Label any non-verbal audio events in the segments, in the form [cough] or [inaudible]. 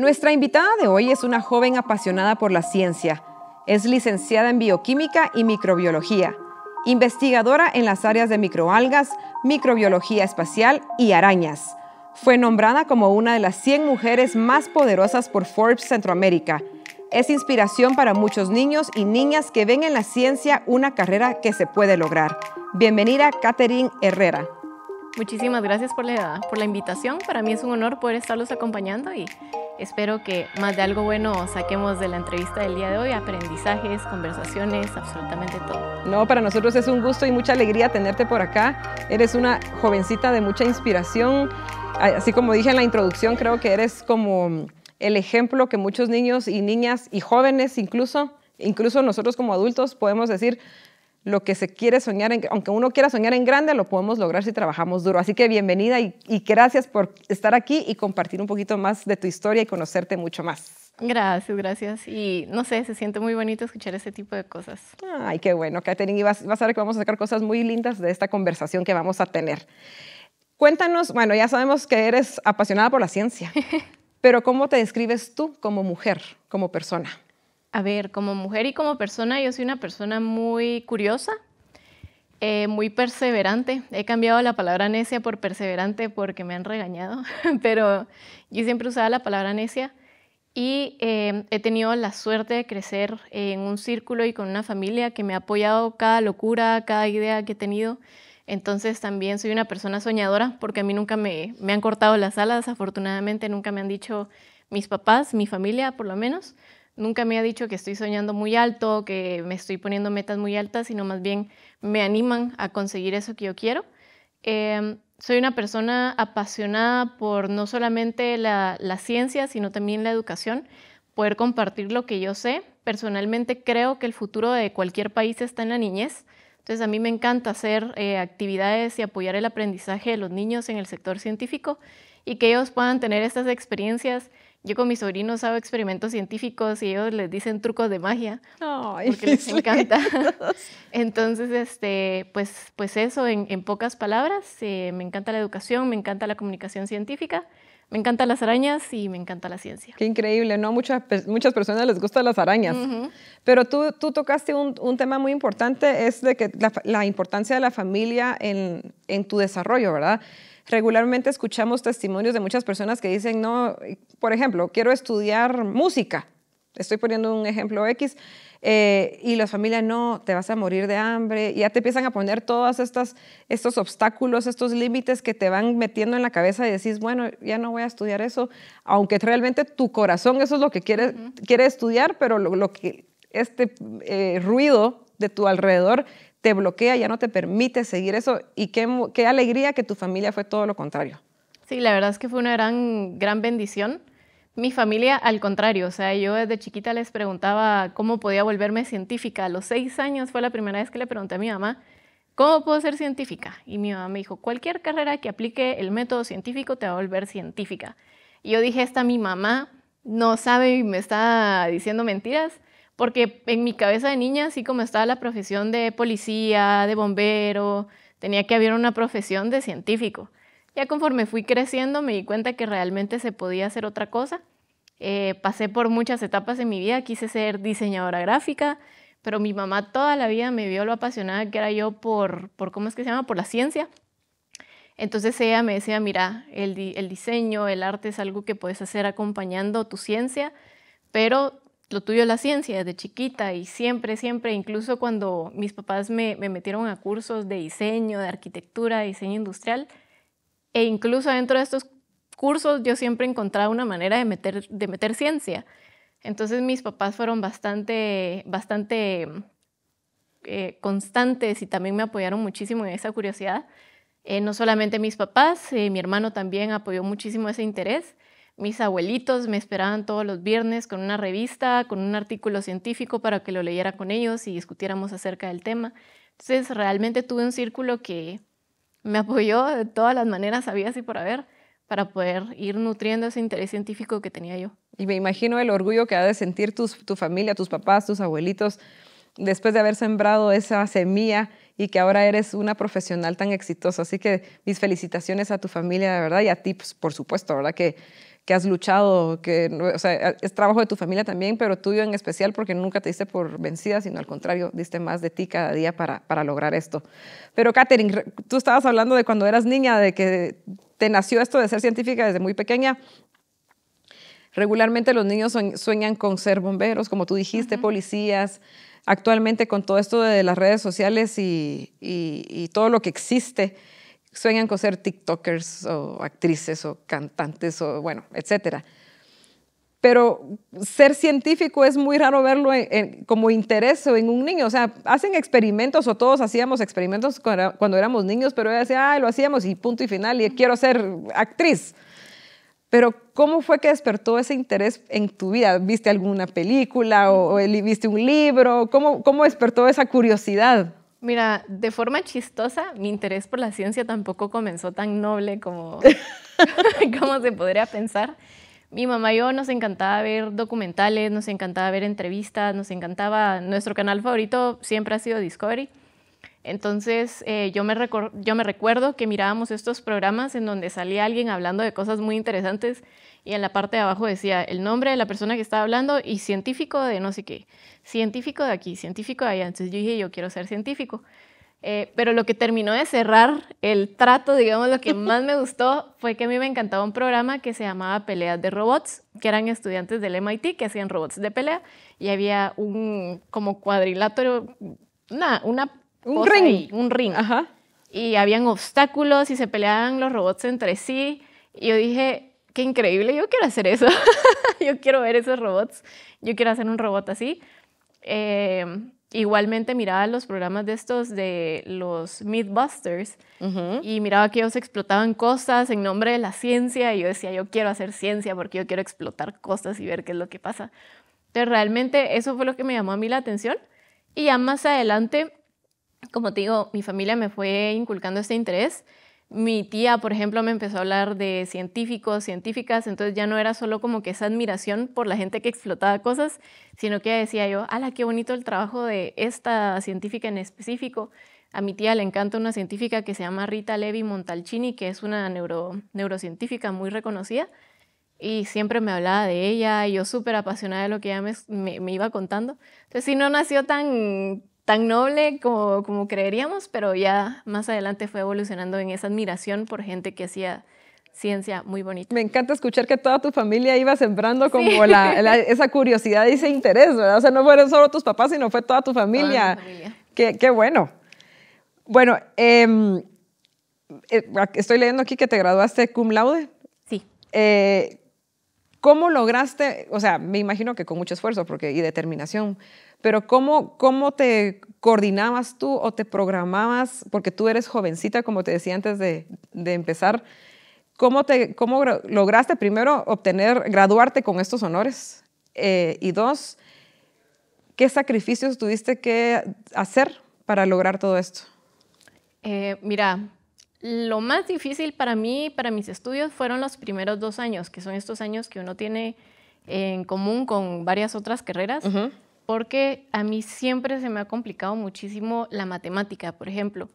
Nuestra invitada de hoy es una joven apasionada por la ciencia. Es licenciada en bioquímica y microbiología, investigadora en las áreas de microalgas, microbiología espacial y arañas. Fue nombrada como una de las 100 mujeres más poderosas por Forbes Centroamérica. Es inspiración para muchos niños y niñas que ven en la ciencia una carrera que se puede lograr. Bienvenida, Catherine Herrera. Muchísimas gracias por la, por la invitación. Para mí es un honor poder estarlos acompañando y Espero que más de algo bueno saquemos de la entrevista del día de hoy, aprendizajes, conversaciones, absolutamente todo. No, para nosotros es un gusto y mucha alegría tenerte por acá. Eres una jovencita de mucha inspiración. Así como dije en la introducción, creo que eres como el ejemplo que muchos niños y niñas y jóvenes incluso, incluso nosotros como adultos podemos decir, lo que se quiere soñar, en, aunque uno quiera soñar en grande, lo podemos lograr si trabajamos duro. Así que bienvenida y, gracias por estar aquí y compartir un poquito más de tu historia y conocerte mucho más. Gracias, gracias. Y no sé, se siente muy bonito escuchar ese tipo de cosas. Ay, qué bueno, Katherine. Y vas a ver que vamos a sacar cosas muy lindas de esta conversación que vamos a tener. Cuéntanos, bueno, ya sabemos que eres apasionada por la ciencia, [laughs] pero ¿cómo te describes tú como mujer, como persona? A ver, como mujer y como persona, yo soy una persona muy curiosa, eh, muy perseverante. He cambiado la palabra necia por perseverante porque me han regañado, [laughs] pero yo siempre usaba la palabra necia y eh, he tenido la suerte de crecer en un círculo y con una familia que me ha apoyado cada locura, cada idea que he tenido. Entonces también soy una persona soñadora porque a mí nunca me han cortado las alas, afortunadamente nunca me han dicho mis papás, mi familia por lo menos nunca me ha dicho que estoy soñando muy alto, que me estoy poniendo metas muy altas, sino más bien me animan a conseguir eso que yo quiero. Em, soy una persona apasionada por no solamente la, ciencia, sino también la educación, poder compartir lo que yo sé. Personalmente creo que el futuro de cualquier país está en la niñez. Entonces a mí me encanta hacer eh, actividades y apoyar el aprendizaje de los niños en el sector científico y que ellos puedan tener estas experiencias yo con mis sobrinos hago experimentos científicos y ellos les dicen trucos de magia porque les [laughs] encanta. [laughs] Entonces, este, pues, pues eso, en, pocas palabras, eh, me encanta la educación, me encanta la comunicación científica. Me encantan las arañas y me encanta la ciencia. Qué increíble, ¿no? Muchas, muchas personas les gustan las arañas. Pero tú, tú tocaste un, un, tema muy importante, es de que la, la importancia de la familia en, en tu desarrollo, ¿verdad? regularmente escuchamos testimonios de muchas personas que dicen, no, por ejemplo, quiero estudiar música, estoy poniendo un ejemplo X, eh, y la familia, no, te vas a morir de hambre, y ya te empiezan a poner todos estos obstáculos, estos límites que te van metiendo en la cabeza y decís, bueno, ya no voy a estudiar eso, aunque realmente tu corazón eso es lo que quiere, quiere estudiar, pero lo, que este eh, ruido de tu alrededor te bloquea, ya no te permite seguir eso y qué, alegría que tu familia fue todo lo contrario. Sí, la verdad es que fue una gran, gran bendición. Mi familia, al contrario, o sea, yo desde chiquita les preguntaba cómo podía volverme científica. A los seis años fue la primera vez que le pregunté a mi mamá, ¿cómo puedo ser científica? Y mi mamá me dijo, cualquier carrera que aplique el método científico te va a volver científica. Y yo dije, esta mi mamá no sabe y me está diciendo mentiras porque en mi cabeza de niña, así como estaba la profesión de policía, de bombero, tenía que haber una profesión de científico. Ya conforme fui creciendo me di cuenta que realmente se podía hacer otra cosa. Eh, pasé por muchas etapas en mi vida, quise ser diseñadora gráfica, pero mi mamá toda la vida me vio lo apasionada que era yo por, por ¿cómo es que se llama? Por la ciencia. Entonces ella me decía, mira, el diseño, el arte es algo que puedes hacer acompañando tu ciencia, pero lo tuyo la ciencia desde chiquita y siempre, siempre, incluso cuando mis papás me, metieron a cursos de diseño, de arquitectura, diseño industrial, e incluso dentro de estos cursos yo siempre encontraba una manera de meter, ciencia. Entonces mis papás fueron bastante, bastante eh, constantes y también me apoyaron muchísimo en esa curiosidad. Eh, no solamente mis papás, eh, mi hermano también apoyó muchísimo ese interés. Mis abuelitos me esperaban todos los viernes con una revista, con un artículo científico para que lo leyera con ellos y discutiéramos acerca del tema. Entonces realmente tuve un círculo que me apoyó de todas las maneras, había y por haber, para poder ir nutriendo ese interés científico que tenía yo. Y me imagino el orgullo que ha de sentir tu familia, tus papás, tus abuelitos, después de haber sembrado esa semilla y que ahora eres una profesional tan exitosa. Así que mis felicitaciones a tu familia, de verdad, y a ti, pues, por supuesto, ¿verdad? Que que has luchado, que, es trabajo de tu familia también, pero tuyo en especial porque nunca te diste por vencida, sino al contrario, diste más de ti cada día para, para lograr esto. Pero Catherine tú estabas hablando de cuando eras niña, de que te nació esto de ser científica desde muy pequeña. Regularmente los niños sueñan con ser bomberos, como tú dijiste, policías. Actualmente con todo esto de las redes sociales y, y todo lo que existe, sueñan con ser TikTokers o actrices o cantantes o, bueno, etcétera. Pero ser científico es muy raro verlo como interés en un niño. O sea, hacen experimentos o todos hacíamos experimentos cuando, éramos niños, pero ella decía, lo hacíamos y punto y final, y quiero ser actriz. Pero ¿cómo fue que despertó ese interés en tu vida? ¿Viste alguna película o, o viste un libro? ¿Cómo, ¿Cómo despertó esa curiosidad? Mira, de forma chistosa, mi interés por la ciencia tampoco comenzó tan noble como, [laughs] [laughs] como se podría pensar. Mi mamá y yo nos encantaba ver documentales, nos encantaba ver entrevistas, nos encantaba, nuestro canal favorito siempre ha sido Discovery. Entonces eh, yo, me yo me recuerdo que mirábamos estos programas en donde salía alguien hablando de cosas muy interesantes y en la parte de abajo decía el nombre de la persona que estaba hablando y científico de no sé qué, científico de aquí, científico de allá. Entonces yo dije, yo quiero ser científico. Eh, pero lo que terminó de cerrar el trato, digamos, lo que más me gustó fue que a mí me encantaba un programa que se llamaba Peleas de Robots, que eran estudiantes del MIT que hacían robots de pelea y había un como cuadrilátero, una, una un ring, un ring. Ajá. Y habían obstáculos y se peleaban los robots entre sí. Y yo dije, qué increíble, yo quiero hacer eso, [laughs] yo quiero ver esos robots, yo quiero hacer un robot así. Eh, igualmente miraba los programas de estos de los Mythbusters y miraba que ellos explotaban cosas en nombre de la ciencia y yo decía, yo quiero hacer ciencia porque yo quiero explotar cosas y ver qué es lo que pasa. Entonces realmente eso fue lo que me llamó a mí la atención y ya más adelante, como te digo, mi familia me fue inculcando este interés mi tía, por ejemplo, me empezó a hablar de científicos, científicas, entonces ya no era solo como que esa admiración por la gente que explotaba cosas, sino que decía yo, ala, qué bonito el trabajo de esta científica en específico. A mi tía le encanta una científica que se llama Rita Levi Montalcini, que es una neuro, neurocientífica muy reconocida, y siempre me hablaba de ella, y yo súper apasionada de lo que ella me, iba contando. Entonces si no nació tan tan noble como, creeríamos, pero ya más adelante fue evolucionando en esa admiración por gente que hacía ciencia muy bonita. Me encanta escuchar que toda tu familia iba sembrando como esa curiosidad y ese interés, ¿verdad? O sea, no fueron solo tus papás, sino fue toda tu familia. Qué, bueno. Bueno, em, eh, estoy leyendo aquí que te graduaste cum laude. Sí. Eh, ¿Cómo lograste, o sea, me imagino que con mucho esfuerzo porque, y determinación, pero ¿cómo, cómo te coordinabas tú o te programabas? Porque tú eres jovencita, como te decía antes de, empezar. ¿Cómo, te, ¿Cómo lograste primero obtener, graduarte con estos honores? Eh, y dos, ¿qué sacrificios tuviste que hacer para lograr todo esto? Eh, mira, lo más difícil para mí, para mis estudios, fueron los primeros dos años, que son estos años que uno tiene en común con varias otras carreras, porque a mí siempre se me ha complicado muchísimo la matemática, por ejemplo,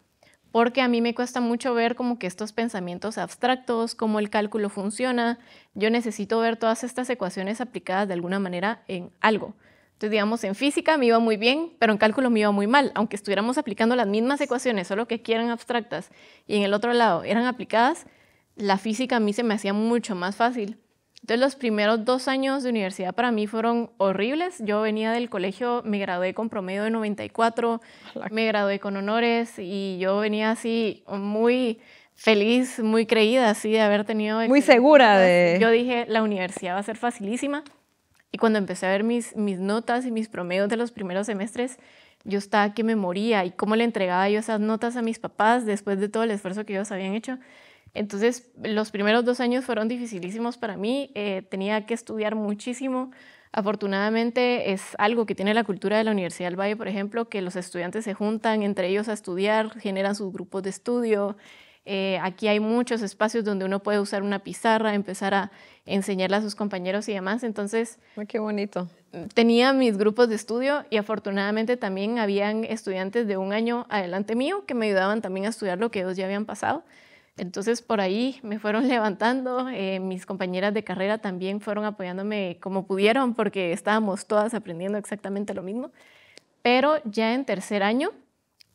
porque a mí me cuesta mucho ver como que estos pensamientos abstractos, cómo el cálculo funciona, yo necesito ver todas estas ecuaciones aplicadas de alguna manera en algo. Entonces, digamos, en física me iba muy bien, pero en cálculo me iba muy mal. Aunque estuviéramos aplicando las mismas ecuaciones, solo que aquí eran abstractas y en el otro lado eran aplicadas, la física a mí se me hacía mucho más fácil. Entonces los primeros dos años de universidad para mí fueron horribles. Yo venía del colegio, me gradué con promedio de 94, me gradué con honores y yo venía así muy feliz, muy creída así de haber tenido... Muy segura de... Yo dije, la universidad va a ser facilísima. Y cuando empecé a ver mis, mis notas y mis promedios de los primeros semestres, yo estaba que me moría y cómo le entregaba yo esas notas a mis papás después de todo el esfuerzo que ellos habían hecho. Entonces, los primeros dos años fueron dificilísimos para mí, eh, tenía que estudiar muchísimo. Afortunadamente es algo que tiene la cultura de la Universidad del Valle, por ejemplo, que los estudiantes se juntan entre ellos a estudiar, generan sus grupos de estudio. Eh, aquí hay muchos espacios donde uno puede usar una pizarra, empezar a enseñarle a sus compañeros y demás. Entonces, ah, qué bonito. Tenía mis grupos de estudio y afortunadamente también habían estudiantes de un año adelante mío que me ayudaban también a estudiar lo que ellos ya habían pasado. Entonces por ahí me fueron [laughs] levantando, eh, mis compañeras de carrera también fueron apoyándome como pudieron porque estábamos todas aprendiendo exactamente lo mismo. Pero ya en tercer año,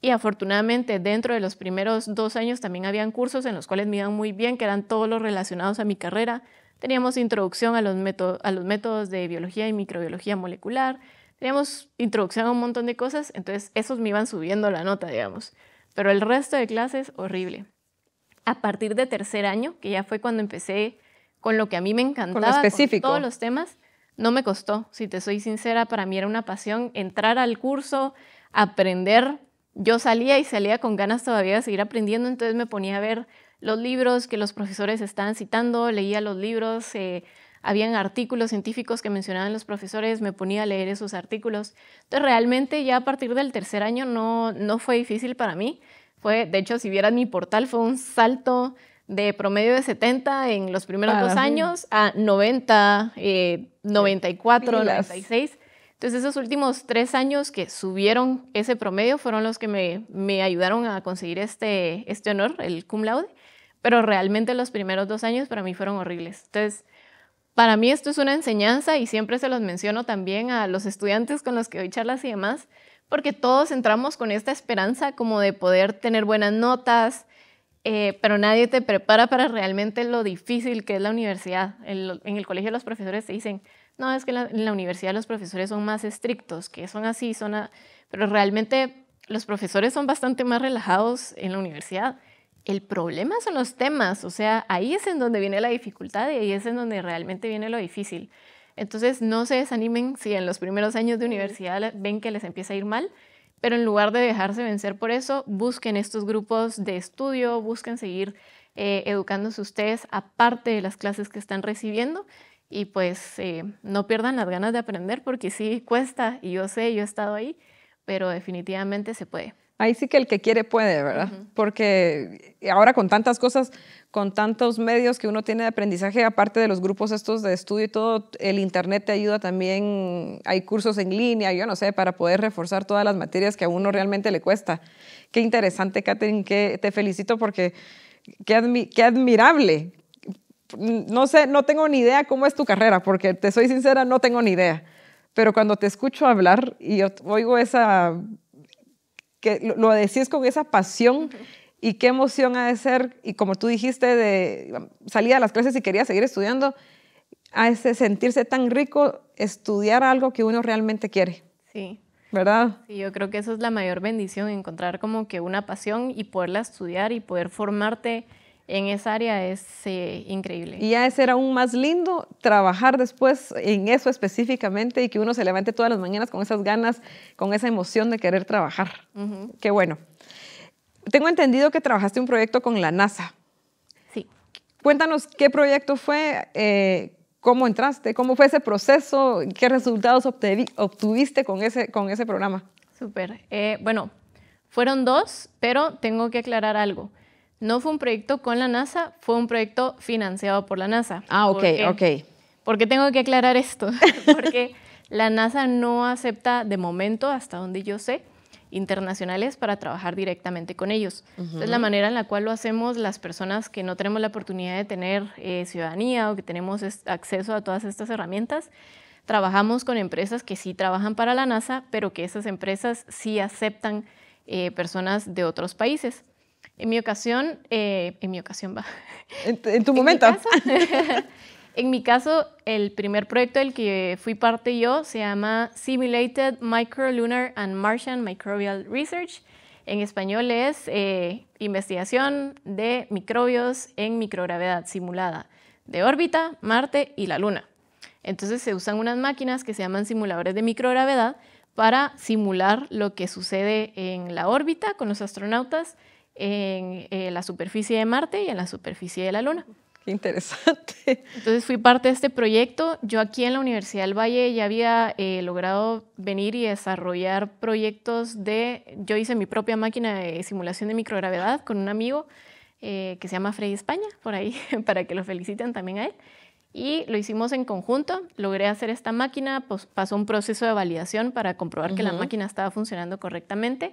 y afortunadamente dentro de los primeros dos años también habían cursos en los cuales me iban muy bien, que eran todos los relacionados a mi carrera, Teníamos introducción a los, métodos de biología y microbiología molecular. Teníamos introducción a un montón de cosas, entonces esos me iban subiendo la nota, digamos. Pero el resto de clases, horrible. A partir de tercer año, que ya fue cuando empecé con lo que a mí me encantaba, todos los temas, no me costó. Si te soy sincera, para mí era una pasión entrar al curso, aprender. Yo salía y salía con ganas todavía de seguir aprendiendo, entonces me ponía a ver los libros que los profesores estaban citando, leía los libros, eh, habían artículos científicos que mencionaban los profesores, me ponía a leer esos artículos. Entonces realmente ya a partir del tercer año no, no fue difícil para mí. Fue, de hecho, si vieras mi portal, fue un salto de promedio de 70 en los primeros dos años a 90, 94, 96. Entonces esos últimos tres años que subieron ese promedio fueron los que me, me ayudaron a conseguir este, este honor, el cum laude. Pero realmente los primeros dos años para mí fueron horribles. Entonces, para mí esto es una enseñanza y siempre se los menciono también a los estudiantes con los que doy charlas y demás, porque todos entramos con esta esperanza como de poder tener buenas notas, eh, pero nadie te prepara para realmente lo difícil que es la universidad. en el colegio los profesores te dicen, no, es que en la universidad los profesores son más estrictos, que son así, son... Pero realmente los profesores son bastante más relajados en la universidad. El problema son los temas, o sea, ahí es en donde viene la dificultad y ahí es en donde realmente viene lo difícil. Entonces, no se desanimen si en los primeros años de universidad ven que les empieza a ir mal, pero en lugar de dejarse vencer por eso, busquen estos grupos de estudio, busquen seguir eh, educándose ustedes aparte de las clases que están recibiendo y pues eh, no pierdan las ganas de aprender porque sí cuesta y yo sé, yo he estado ahí, pero definitivamente se puede ahí sí que el que quiere puede, ¿verdad? Porque ahora con tantas cosas, con tantos medios que uno tiene de aprendizaje, aparte de los grupos estos de estudio y todo, el Internet te ayuda también, hay cursos en línea, yo no sé, para poder reforzar todas las materias que a uno realmente le cuesta. Qué interesante, Catherine, que te felicito porque qué, admirable. No sé, no tengo ni idea cómo es tu carrera, porque te soy sincera, no tengo ni idea. Pero cuando te escucho hablar y oigo esa que lo, decís con esa pasión y qué emoción ha de ser, y como tú dijiste, de salir de las clases y quería seguir estudiando, a ese sentirse tan rico estudiar algo que uno realmente quiere. Sí. ¿Verdad? Sí, yo creo que eso es la mayor bendición, encontrar como que una pasión y poderla estudiar y poder formarte en esa área es increíble. Y ya es era aún más lindo trabajar después en eso específicamente y que uno se levante todas las mañanas con esas ganas, con esa emoción de querer trabajar. Qué bueno. Tengo entendido que trabajaste un proyecto con la NASA. Sí. Cuéntanos qué proyecto fue, eh, cómo entraste, cómo fue ese proceso, qué resultados obtuviste con ese, con ese programa. Súper. Eh, bueno, fueron dos, pero tengo que aclarar algo. No fue un proyecto con la NASA, fue un proyecto financiado por la NASA. Ah, ok, ok. ¿Por qué tengo que aclarar esto? [laughs] Porque la NASA no acepta de momento, hasta donde yo sé, internacionales para trabajar directamente con ellos. Es Entonces, la manera en la cual lo hacemos las personas que no tenemos la oportunidad de tener eh, ciudadanía o que tenemos acceso a todas estas herramientas, trabajamos con empresas que sí trabajan para la NASA, pero que esas empresas sí aceptan eh, personas de otros países. En mi ocasión, eh, en mi ocasión va. En, tu [laughs] momento. [laughs] En mi, caso, el primer proyecto del que fui parte yo se llama Simulated Microlunar and Martian Microbial Research. En español es eh, investigación de microbios en microgravedad simulada de órbita, Marte y la Luna. Entonces se usan unas máquinas que se llaman simuladores de microgravedad para simular lo que sucede en la órbita con los astronautas en eh, la superficie de Marte y en la superficie de la Luna. Qué interesante. Entonces fui parte de este proyecto. Yo aquí en la Universidad del Valle ya había eh, logrado venir y desarrollar proyectos de... Yo hice mi propia máquina de simulación de microgravedad con un amigo eh, que se llama Freddy España, por ahí, [laughs] para que lo feliciten también a él. Y lo hicimos en conjunto. Logré hacer esta máquina, pues, pasó un proceso de validación para comprobar que la máquina estaba funcionando correctamente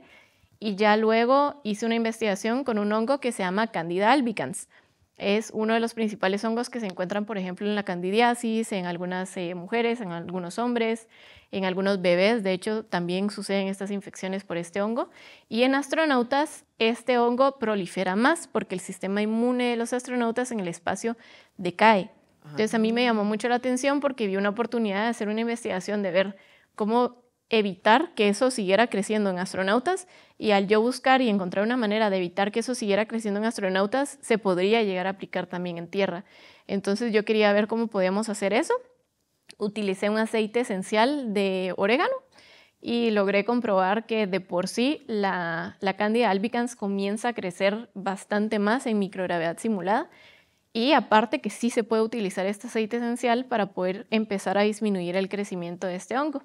y ya luego hice una investigación con un hongo que se llama Candida albicans. Es uno de los principales hongos que se encuentran, por ejemplo, en la candidiasis, en algunas eh, mujeres, en algunos hombres, en algunos bebés. De hecho, también suceden estas infecciones por este hongo. Y en astronautas, este hongo prolifera más porque el sistema inmune de los astronautas en el espacio decae. Entonces, a mí me llamó mucho la atención porque vi una oportunidad de hacer una investigación, de ver cómo evitar que eso siguiera creciendo en astronautas y al yo buscar y encontrar una manera de evitar que eso siguiera creciendo en astronautas, se podría llegar a aplicar también en tierra. Entonces yo quería ver cómo podíamos hacer eso. Utilicé un aceite esencial de orégano y logré comprobar que de por sí la, la Candida albicans comienza a crecer bastante más en microgravedad simulada y aparte que sí se puede utilizar este aceite esencial para poder empezar a disminuir el crecimiento de este hongo.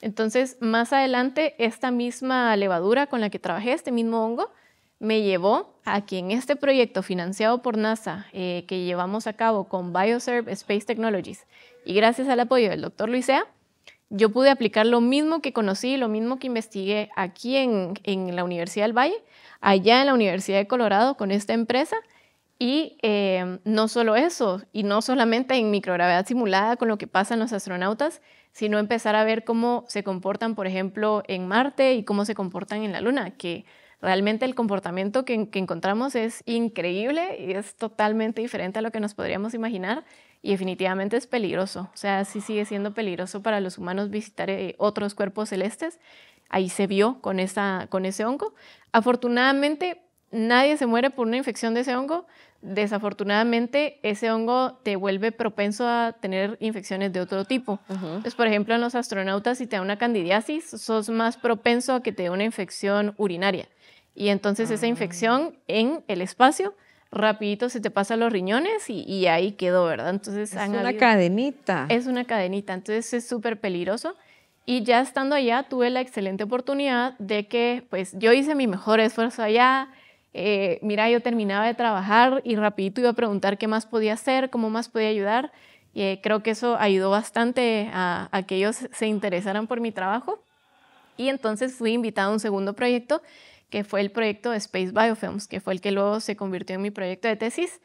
Entonces, más adelante, esta misma levadura con la que trabajé, este mismo hongo, me llevó a que en este proyecto financiado por NASA eh, que llevamos a cabo con BioServe Space Technologies y gracias al apoyo del doctor Luisea, yo pude aplicar lo mismo que conocí, lo mismo que investigué aquí en, en la Universidad del Valle, allá en la Universidad de Colorado con esta empresa y eh, no solo eso, y no solamente en microgravedad simulada con lo que pasan los astronautas, sino empezar a ver cómo se comportan, por ejemplo, en Marte y cómo se comportan en la Luna, que realmente el comportamiento que, encontramos es increíble y es totalmente diferente a lo que nos podríamos imaginar y definitivamente es peligroso. O sea, sí sigue siendo peligroso para los humanos visitar eh, otros cuerpos celestes. Ahí se vio con ese hongo. Afortunadamente, nadie se muere por una infección de ese hongo. Desafortunadamente, ese hongo te vuelve propenso a tener infecciones de otro tipo. Pues, por ejemplo, en los astronautas, si te da una candidiasis, sos más propenso a que te dé una infección urinaria. Y entonces esa ah. infección en el espacio rapidito se te pasa a los riñones y, ahí quedó, ¿verdad? Entonces, es una cadenita. Es una cadenita, entonces es súper peligroso. Y ya estando allá, tuve la excelente oportunidad de que, pues, yo hice mi mejor esfuerzo allá, eh, mira, yo terminaba de trabajar y rapidito iba a preguntar qué más podía hacer, cómo más podía ayudar. Eh, creo que eso ayudó bastante a, que ellos se interesaran por mi trabajo. Y entonces fui invitada a un segundo proyecto, que fue el proyecto Space Biofilms, que fue el que luego se convirtió en mi proyecto de tesis.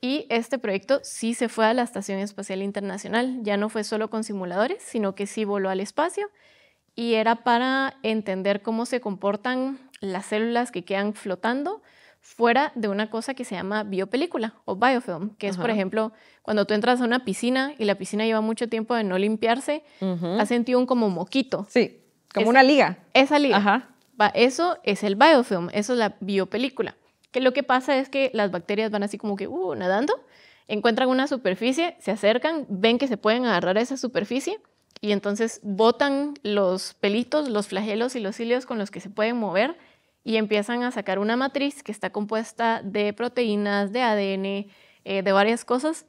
Y este proyecto sí se fue a la Estación Espacial Internacional. Ya no fue solo con simuladores, sino que sí voló al espacio. Y era para entender cómo se comportan las células que quedan flotando fuera de una cosa que se llama biopelícula o biofilm, que es, por ejemplo, cuando tú entras a una piscina y la piscina lleva mucho tiempo de no limpiarse, has sentido un como moquito. Sí, como una liga. Esa liga. Ajá. eso es el biofilm, eso es la biopelícula. Que lo que pasa es que las bacterias van así como que, uh, nadando, encuentran una superficie, se acercan, ven que se pueden agarrar a esa superficie y entonces botan los pelitos, los flagelos y los cilios con los que se pueden mover y empiezan a sacar una matriz que está compuesta de proteínas, de ADN, eh, de varias cosas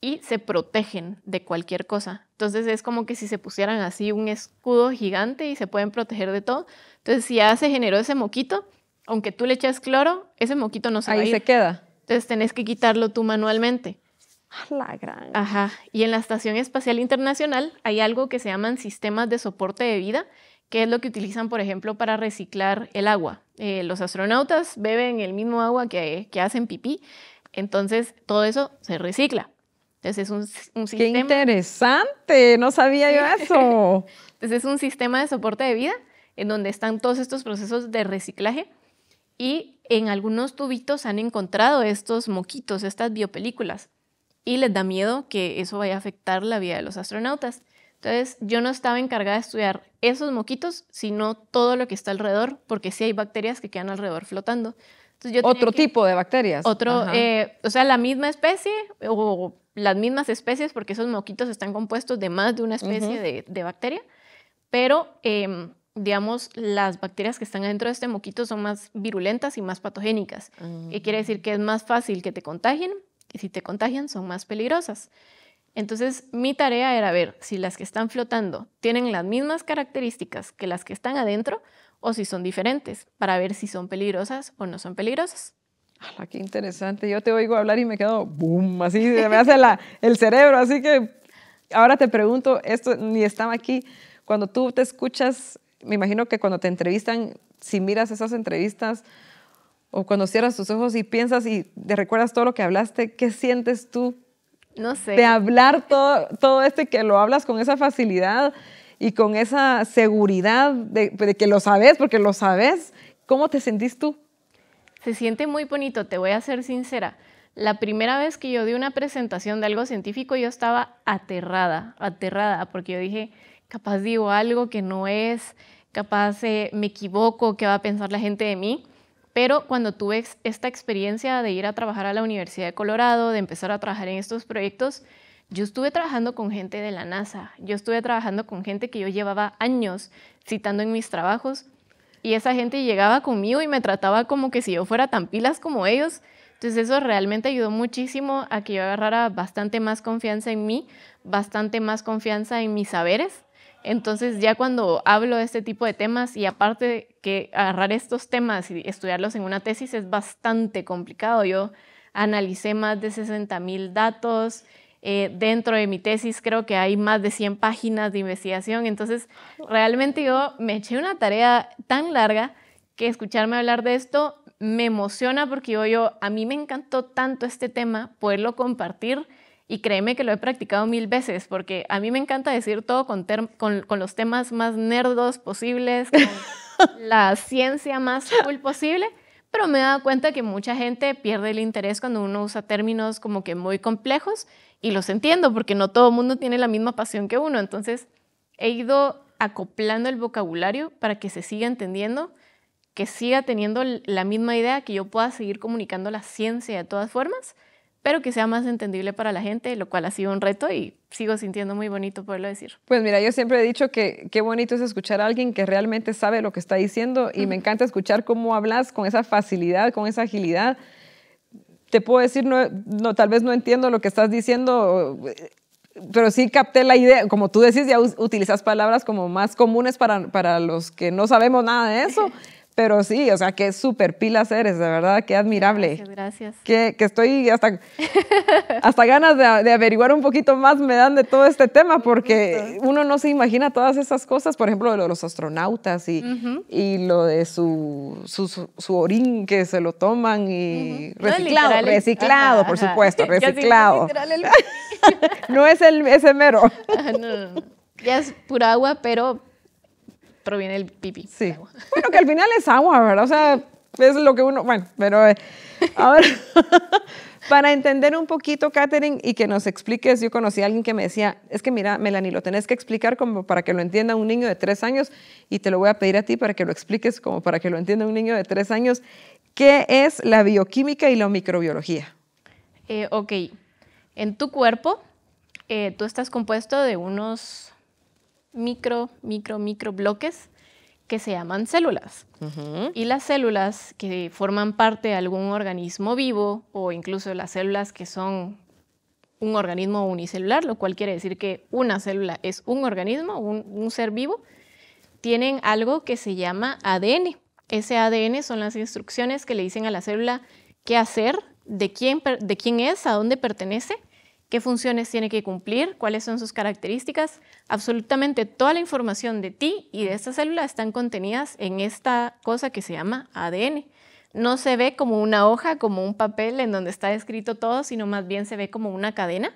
y se protegen de cualquier cosa. Entonces es como que si se pusieran así un escudo gigante y se pueden proteger de todo. Entonces si ya se generó ese moquito, aunque tú le echas cloro, ese moquito no se Ahí va a ir. se queda. Entonces tenés que quitarlo tú manualmente. La gran. Ajá. Y en la Estación Espacial Internacional hay algo que se llaman sistemas de soporte de vida, ¿Qué es lo que utilizan, por ejemplo, para reciclar el agua. Eh, los astronautas beben el mismo agua que, hacen pipí, entonces todo eso se recicla. Entonces es un, sistema... ¡Qué interesante! No sabía yo eso. [laughs] entonces es un sistema de soporte de vida en donde están todos estos procesos de reciclaje y en algunos tubitos han encontrado estos moquitos, estas biopelículas, y les da miedo que eso vaya a afectar la vida de los astronautas. Entonces, yo no estaba encargada de estudiar esos moquitos, sino todo lo que está alrededor, porque sí hay bacterias que quedan alrededor flotando. otro tipo de bacterias. Otro, eh, o sea, la misma especie o las mismas especies, porque esos moquitos están compuestos de más de una especie de, de, bacteria, pero em, digamos, las bacterias que están dentro de este moquito son más virulentas y más patogénicas, Y quiere ah. decir que es más fácil que te contagien y si te contagian son más peligrosas. Entonces, mi tarea era ver si las que están flotando tienen las mismas características que las que están adentro o si son diferentes, para ver si son peligrosas o no son peligrosas. Ah, qué interesante! Yo te oigo hablar y me quedo boom, así me hace la, [laughs] el cerebro. Así que ahora te pregunto, esto ni estaba aquí. Cuando tú te escuchas, me imagino que cuando te entrevistan, si miras esas entrevistas o cuando cierras tus ojos y piensas y te recuerdas todo lo que hablaste, ¿qué sientes tú no sé. de hablar todo, todo esto que lo hablas con esa facilidad y con esa seguridad de, que lo sabes, porque lo sabes. ¿Cómo te sentís tú? Se siente muy bonito, te voy a ser sincera. La primera vez que yo di una presentación de algo científico, yo estaba aterrada, aterrada, porque yo dije, capaz digo algo que no es, capaz eh, me equivoco, qué va a pensar la gente de mí. Pero cuando tuve esta experiencia de ir a trabajar a la Universidad de Colorado, de empezar a trabajar en estos proyectos, yo estuve trabajando con gente de la NASA, yo estuve trabajando con gente que yo llevaba años citando en mis trabajos y esa gente llegaba conmigo y me trataba como que si yo fuera tan pilas como ellos. Entonces eso realmente ayudó muchísimo a que yo agarrara bastante más confianza en mí, bastante más confianza en mis saberes entonces ya cuando hablo de este tipo de temas y aparte que agarrar estos temas y estudiarlos en una tesis es bastante complicado. Yo analicé más de 60 mil datos. Eh, dentro de mi tesis creo que hay más de 100 páginas de investigación. Entonces realmente yo me eché una tarea tan larga que escucharme hablar de esto me emociona porque yo a mí me encantó tanto este tema poderlo compartir y créeme que lo he practicado mil veces, porque a mí me encanta decir todo con, los temas más nerdos posibles, con [laughs] la ciencia más cool posible, pero me he dado cuenta que mucha gente pierde el interés cuando uno usa términos como que muy complejos, y los entiendo, porque no todo el mundo tiene la misma pasión que uno. Entonces, he ido acoplando el vocabulario para que se siga entendiendo, que siga teniendo la misma idea, que yo pueda seguir comunicando la ciencia de todas formas pero que sea más entendible para la gente, lo cual ha sido un reto y sigo sintiendo muy bonito poderlo decir. Pues mira, yo siempre he dicho que qué bonito es escuchar a alguien que realmente sabe lo que está diciendo y me encanta escuchar cómo hablas con esa facilidad, con esa agilidad. Te puedo decir, no, tal vez no entiendo lo que estás diciendo, pero sí capté la idea. Como tú decís, ya utilizas palabras como más comunes para, para los que no sabemos nada de eso. [laughs] Pero sí, o sea, qué súper pilas eres, de verdad, qué admirable. Gracias. Que, que, estoy hasta, [laughs] hasta ganas de, averiguar un poquito más me dan de todo este tema, porque uno no se imagina todas esas cosas, por ejemplo, lo de los astronautas y, y lo de su, su, su, orín que se lo toman y reciclado, reciclado, por supuesto, [laughs] reciclado. [laughs] no es el, ese mero. Ah, ya es pura agua, pero proviene el pipí. Sí. [laughs] Bueno, que al final es agua, ¿verdad? O sea, es lo que uno, bueno, pero eh, ahora, [laughs] para entender un poquito, Katherine, y que nos expliques, yo conocí a alguien que me decía, es que mira, Melanie, lo tenés que explicar como para que lo entienda un niño de tres años, y te lo voy a pedir a ti para que lo expliques como para que lo entienda un niño de tres años, ¿qué es la bioquímica y la microbiología? Eh, ok, en tu cuerpo eh, tú estás compuesto de unos micro, micro, micro bloques que se llaman células. Y las células que forman parte de algún organismo vivo o incluso las células que son un organismo unicelular, lo cual quiere decir que una célula es un organismo, un, un ser vivo, tienen algo que se llama ADN. Ese ADN son las instrucciones que le dicen a la célula qué hacer, de quién, de quién es, a dónde pertenece qué funciones tiene que cumplir, cuáles son sus características. Absolutamente toda la información de ti y de esta célula están contenidas en esta cosa que se llama ADN. No se ve como una hoja, como un papel en donde está escrito todo, sino más bien se ve como una cadena.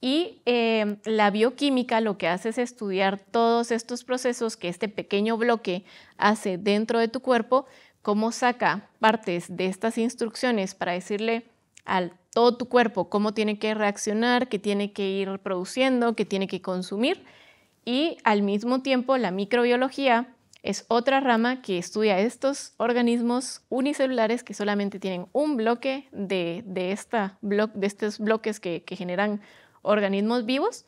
Y em, la bioquímica lo que hace es estudiar todos estos procesos que este pequeño bloque hace dentro de tu cuerpo, cómo saca partes de estas instrucciones para decirle al todo tu cuerpo, cómo tiene que reaccionar, qué tiene que ir produciendo, qué tiene que consumir. Y al mismo tiempo, la microbiología es otra rama que estudia estos organismos unicelulares que solamente tienen un bloque de, esta de estos bloques que, generan organismos vivos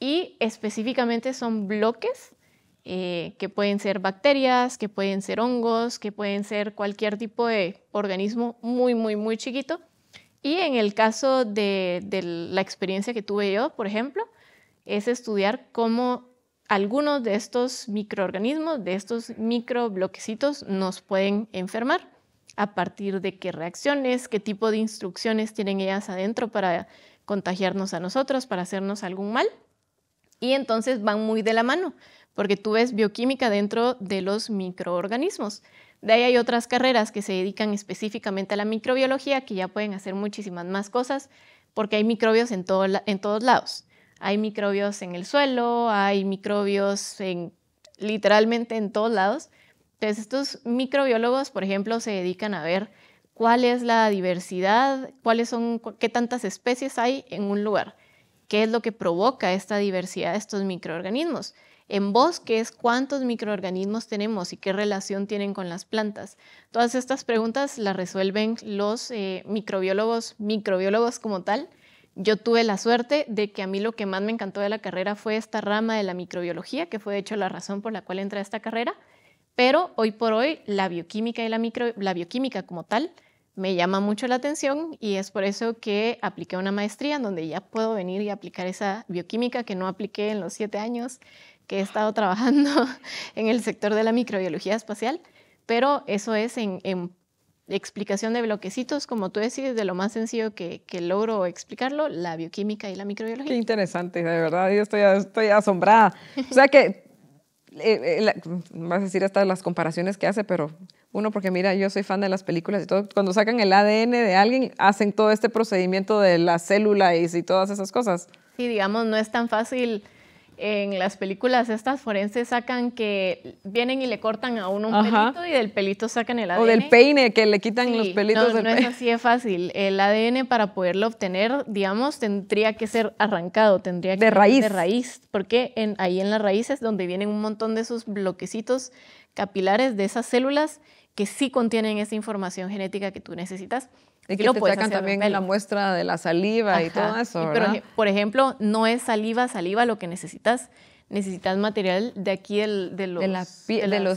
y específicamente son bloques eh, que pueden ser bacterias, que pueden ser hongos, que pueden ser cualquier tipo de organismo muy, muy, muy chiquito y en el caso de, la experiencia que tuve yo, por ejemplo, es estudiar cómo algunos de estos microorganismos, de estos microbloquecitos, nos pueden enfermar a partir de qué reacciones, qué tipo de instrucciones tienen ellas adentro para contagiarnos a nosotros, para hacernos algún mal. Y entonces van muy de la mano, porque tú ves bioquímica dentro de los microorganismos. De ahí hay otras carreras que se dedican específicamente a la microbiología, que ya pueden hacer muchísimas más cosas, porque hay microbios en, todos lados. Hay microbios en el suelo, hay microbios literalmente en todos lados. Entonces, estos microbiólogos, por ejemplo, se dedican a ver cuál es la diversidad, cuáles son, qué tantas especies hay en un lugar, qué es lo que provoca esta diversidad de estos microorganismos. En es ¿cuántos microorganismos tenemos y qué relación tienen con las plantas? Todas estas preguntas las resuelven los eh, microbiólogos, microbiólogos como tal. Yo tuve la suerte de que a mí lo que más me encantó de la carrera fue esta rama de la microbiología, que fue de hecho la razón por la cual entré a esta carrera, pero hoy por hoy la bioquímica y la, la bioquímica como tal me llama mucho la atención y es por eso que apliqué una maestría en donde ya puedo venir y aplicar esa bioquímica que no apliqué en los siete años que he estado trabajando [laughs] en el sector de la microbiología espacial, pero eso es en, explicación de bloquecitos, como tú decís, de lo más sencillo que, logro explicarlo, la bioquímica y la microbiología. Qué interesante, de verdad, yo estoy, asombrada. O sea que, eh, eh, vas a decir hasta las comparaciones que hace, pero uno, porque mira, yo soy fan de las películas y todo, cuando sacan el ADN de alguien, hacen todo este procedimiento de la célula y, y todas esas cosas. Sí, digamos, no es tan fácil en las películas estas forenses sacan que vienen y le cortan a uno un pelito y del pelito sacan el ADN. O del peine, que le quitan los pelitos de. del peine. No es así de fácil. El ADN para poderlo obtener, digamos, tendría que ser arrancado, tendría que de ser raíz. de raíz, porque en, ahí en las raíces donde vienen un montón de esos bloquecitos capilares de esas células que sí contienen esa información genética que tú necesitas. Y que lo te sacan también la muestra de la saliva y todo eso, Pero, por ejemplo, no es saliva, saliva lo que necesitas. Necesitas material de aquí del, de, los, los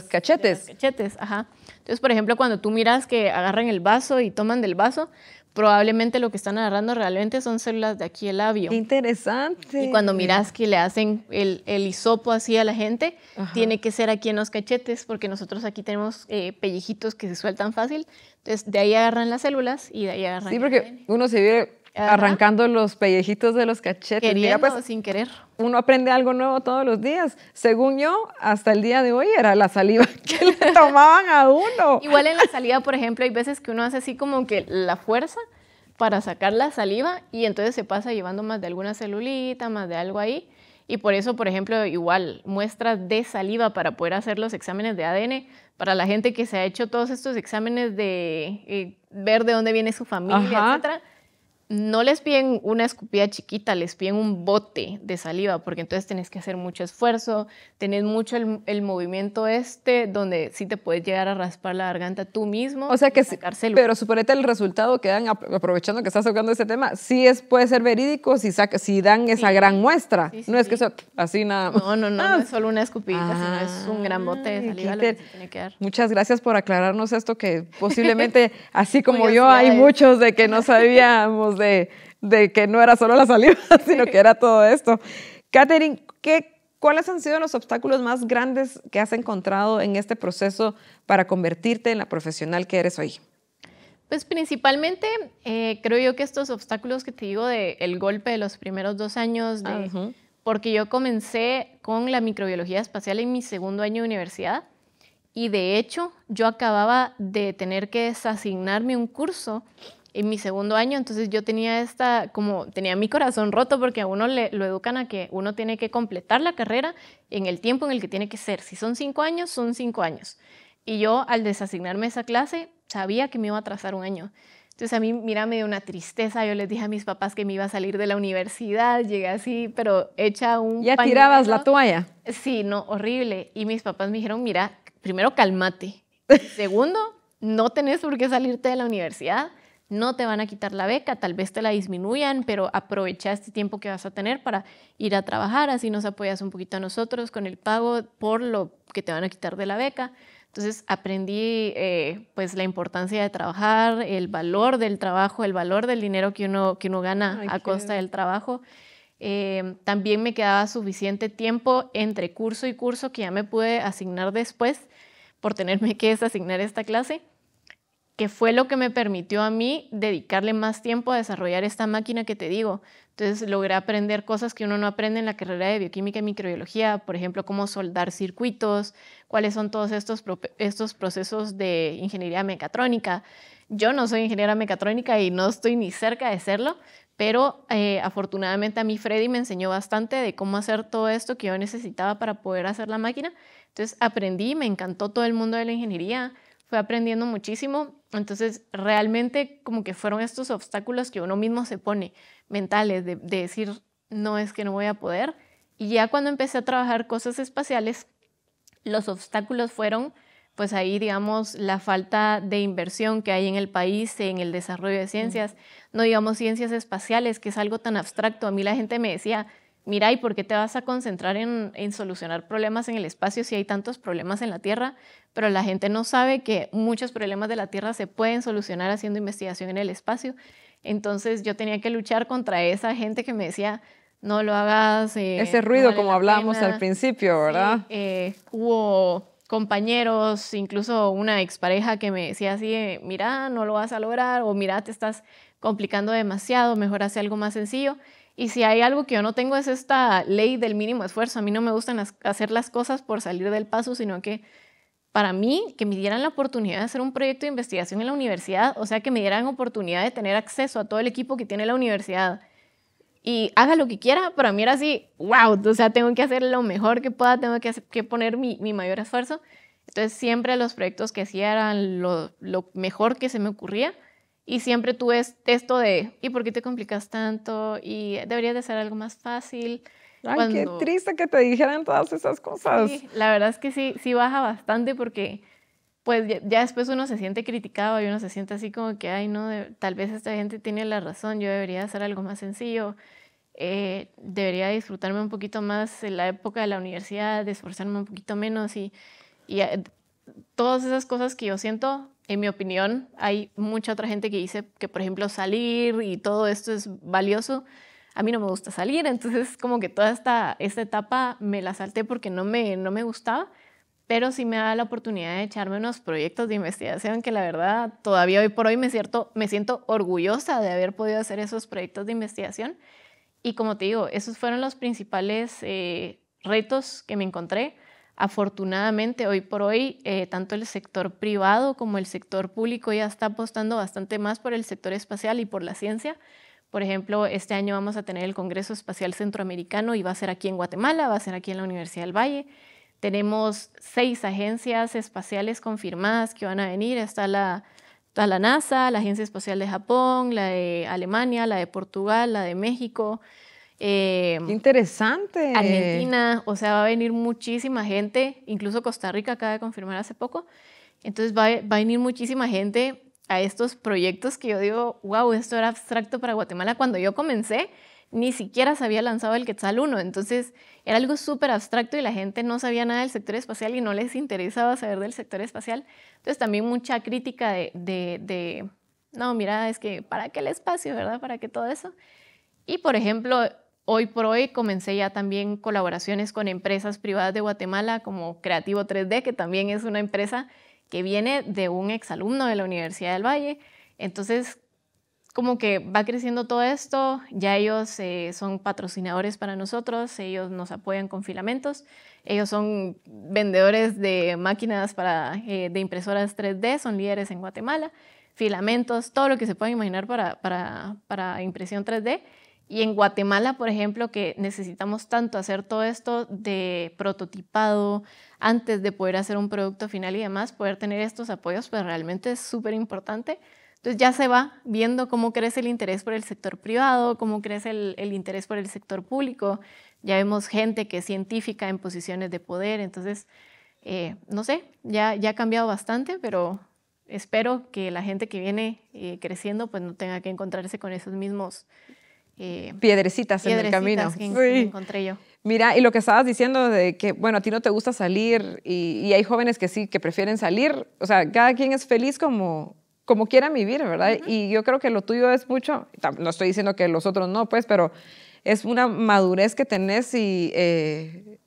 cachetes. De los cachetes, ajá. Entonces, por ejemplo, cuando tú miras que agarran el vaso y toman del vaso, probablemente lo que están agarrando realmente son células de aquí el labio. Interesante. Y cuando miras que le hacen el, el hisopo así a la gente, tiene que ser aquí en los cachetes, porque nosotros aquí tenemos eh, pellejitos que se sueltan fácil. Entonces, de ahí agarran las células y de ahí agarran. Sí, porque uno se ve arrancando los pellejitos de los cachetes. Queriendo, pues, sin querer. Uno aprende algo nuevo todos los días. Según yo, hasta el día de hoy era la saliva [laughs] que le [laughs] tomaban a uno. Igual en la saliva, por ejemplo, hay veces que uno hace así como que la fuerza para sacar la saliva y entonces se pasa llevando más de alguna celulita, más de algo ahí. Y por eso, por ejemplo, igual muestras de saliva para poder hacer los exámenes de ADN. Para la gente que se ha hecho todos estos exámenes de eh, ver de dónde viene su familia, etc., no les piden una escupida chiquita, les piden un bote de saliva, porque entonces tenés que hacer mucho esfuerzo, tenés mucho el, movimiento este, donde sí te puedes llegar a raspar la garganta tú mismo. O sea que sí, pero suponete el resultado que dan, aprovechando que estás tocando ese tema, sí es, puede ser verídico si, saca, si dan esa gran muestra. no es que así nada No, no, no, no [laughs] solo una escupida sino es un gran bote de saliva Muchas gracias por aclararnos esto, que posiblemente, [laughs] así como yo, hay muchos de que no [laughs] sabíamos de, que no era solo la saliva, [laughs] sino que era todo esto. Catherine, ¿qué, ¿cuáles han sido los obstáculos más grandes que has encontrado en este proceso para convertirte en la profesional que eres hoy? Pues principalmente eh, creo yo que estos obstáculos que te digo del golpe de los primeros dos años, porque yo comencé con la microbiología espacial en mi segundo año de universidad y de hecho yo acababa de tener que desasignarme un curso en mi segundo año, entonces yo tenía esta, como tenía mi corazón roto porque a uno le, lo educan a que uno tiene que completar la carrera en el tiempo en el que tiene que ser. Si son cinco años, son cinco años. Y yo al desasignarme esa clase sabía que me iba a atrasar un año. Entonces a mí, mira, me dio una tristeza. Yo les dije a mis papás que me iba a salir de la universidad. Llegué así, pero hecha un... ¿Ya tirabas la toalla? Sí, no, horrible. Y mis papás me dijeron, mira, primero cálmate. [laughs] Segundo, no tenés por qué salirte de la universidad no te van a quitar la beca, tal vez te la disminuyan, pero aprovecha este tiempo que vas a tener para ir a trabajar, así nos apoyas un poquito a nosotros con el pago por lo que te van a quitar de la beca. Entonces aprendí eh, pues la importancia de trabajar, el valor del trabajo, el valor del dinero que uno, que uno gana a costa del trabajo. Eh, también me quedaba suficiente tiempo entre curso y curso que ya me pude asignar después por tenerme que desasignar esta clase que fue lo que me permitió a mí dedicarle más tiempo a desarrollar esta máquina que te digo. Entonces logré aprender cosas que uno no aprende en la carrera de bioquímica y microbiología, por ejemplo, cómo soldar circuitos, cuáles son todos estos, estos procesos de ingeniería mecatrónica. Yo no soy ingeniera mecatrónica y no estoy ni cerca de serlo, pero eh, afortunadamente a mí Freddy me enseñó bastante de cómo hacer todo esto que yo necesitaba para poder hacer la máquina. Entonces aprendí, me encantó todo el mundo de la ingeniería fue aprendiendo muchísimo. Entonces, realmente como que fueron estos obstáculos que uno mismo se pone mentales de, decir, no es que no voy a poder. Y ya cuando empecé a trabajar cosas espaciales, los obstáculos fueron, pues ahí, digamos, la falta de inversión que hay en el país, en el desarrollo de ciencias, no digamos ciencias espaciales, que es algo tan abstracto. A mí la gente me decía, mira, ¿y por qué te vas a concentrar en, solucionar problemas en el espacio si hay tantos problemas en la Tierra? Pero la gente no sabe que muchos problemas de la Tierra se pueden solucionar haciendo investigación en el espacio. Entonces yo tenía que luchar contra esa gente que me decía, no lo hagas. Eh, Ese ruido como hablábamos al principio, ¿verdad? Eh, hubo compañeros, incluso una expareja que me decía así, mira, no lo vas a lograr o mira, te estás complicando demasiado, mejor hace algo más sencillo. Y si hay algo que yo no tengo es esta ley del mínimo esfuerzo. A mí no me gustan hacer las cosas por salir del paso, sino que para mí, que me dieran la oportunidad de hacer un proyecto de investigación en la universidad, o sea, que me dieran oportunidad de tener acceso a todo el equipo que tiene la universidad y haga lo que quiera, para mí era así, wow, o sea, tengo que hacer lo mejor que pueda, tengo que, poner mi, mayor esfuerzo. Entonces, siempre los proyectos que hacía eran lo mejor que se me ocurría y siempre tú es esto de, ¿y por qué te complicas tanto? Y deberías de ser algo más fácil. Ay, qué triste que te dijeran todas esas cosas. Sí, la verdad es que sí, sí baja bastante porque pues ya, después uno se siente criticado y uno se siente así como que, ay, no, tal vez esta gente tiene la razón, yo debería hacer algo más sencillo, eh, debería disfrutarme un poquito más en la época de la universidad, de esforzarme un poquito menos y, y eh, todas esas cosas que yo siento en mi opinión, hay mucha otra gente que dice que, por ejemplo, salir y todo esto es valioso. A mí no me gusta salir, entonces [laughs] como que toda esta, esta etapa me la salté porque no me, no me gustaba, pero sí me da la oportunidad de echarme unos proyectos de investigación que la verdad todavía hoy por hoy me siento, me siento orgullosa de haber podido hacer esos proyectos de investigación. Y como te digo, esos fueron los principales eh, retos que me encontré Afortunadamente, hoy por hoy, eh, tanto el sector privado como el sector público ya está apostando bastante más por el sector espacial y por la ciencia. Por ejemplo, este año vamos a tener el Congreso Espacial Centroamericano y va a ser aquí en Guatemala, va a ser aquí en la Universidad del Valle. Tenemos seis agencias espaciales confirmadas que van a venir. Está la, está la NASA, la Agencia Espacial de Japón, la de Alemania, la de Portugal, la de México. Eh, Interesante. Argentina, o sea, va a venir muchísima gente, incluso Costa Rica acaba de confirmar hace poco. Entonces va, a venir muchísima gente a estos proyectos que yo digo, wow, esto era abstracto para Guatemala. Cuando yo comencé, ni siquiera se había lanzado el Quetzal 1, entonces era algo súper abstracto y la gente no sabía nada del sector espacial y no les interesaba saber del sector espacial. Entonces también mucha crítica de, de, de no, mira, es que para qué el espacio, ¿verdad? ¿Para qué todo eso? Y por ejemplo, Hoy por hoy comencé ya también colaboraciones con empresas privadas de Guatemala como Creativo 3D, que también es una empresa que viene de un exalumno de la Universidad del Valle. Entonces, como que va creciendo todo esto, ya ellos eh, son patrocinadores para nosotros, ellos nos apoyan con filamentos, ellos son vendedores de máquinas para, eh, de impresoras 3D, son líderes en Guatemala, filamentos, todo lo que se puede imaginar para, para, para impresión 3D. Y en Guatemala, por ejemplo, que necesitamos tanto hacer todo esto de prototipado antes de poder hacer un producto final y demás, poder tener estos apoyos, pues realmente es súper importante. Entonces ya se va viendo cómo crece el interés por el sector privado, cómo crece el, interés por el sector público. Ya vemos gente que es científica en posiciones de poder. Entonces, eh, no sé, ya, ya ha cambiado bastante, pero espero que la gente que viene eh, creciendo pues no tenga que encontrarse con esos mismos eh, piedrecitas, en el camino. encontré yo. Mira, y lo que estabas diciendo de que, bueno, a ti no te gusta salir y, hay jóvenes que sí, que prefieren salir. O sea, cada quien es feliz como, como quiera vivir, ¿verdad? Y yo creo que lo tuyo es mucho, no estoy diciendo que los otros no, pues, pero es una madurez que tenés y eh,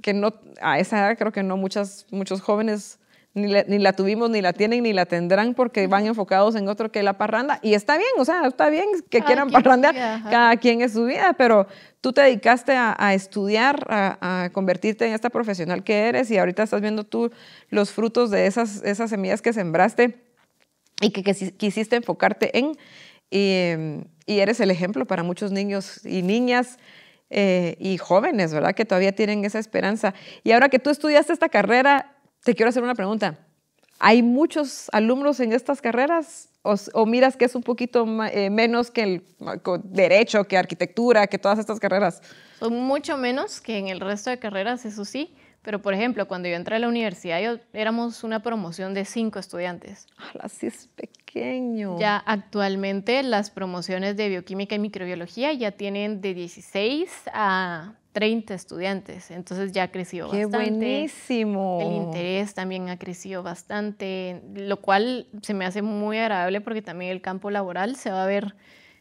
que no, a esa edad creo que no muchas, muchos jóvenes ni la, tuvimos, ni la tienen, ni la tendrán porque van enfocados en otro que la parranda. Y está bien, o sea, está bien que quieran parrandear, cada quien es su vida, pero tú te dedicaste a, estudiar, a, convertirte en esta profesional que eres y ahorita estás viendo tú los frutos de esas, esas semillas que sembraste y que, quisiste enfocarte en. Y, eres el ejemplo para muchos niños y niñas. Eh, y jóvenes, ¿verdad? Que todavía tienen esa esperanza. Y ahora que tú estudiaste esta carrera, te quiero hacer una pregunta. ¿Hay muchos alumnos en estas carreras? ¿O, miras que es un poquito eh, menos que el derecho, que arquitectura, que todas estas carreras? Son mucho menos que en el resto de carreras, eso sí. Pero, por ejemplo, cuando yo entré a la universidad, yo, éramos una promoción de cinco estudiantes. ¡Hala, ah, sí es pequeño! Ya actualmente las promociones de bioquímica y microbiología ya tienen de 16 a 30 estudiantes, entonces ya creció Qué bastante. buenísimo! El interés también ha crecido bastante, lo cual se me hace muy agradable porque también el campo laboral se va a ver...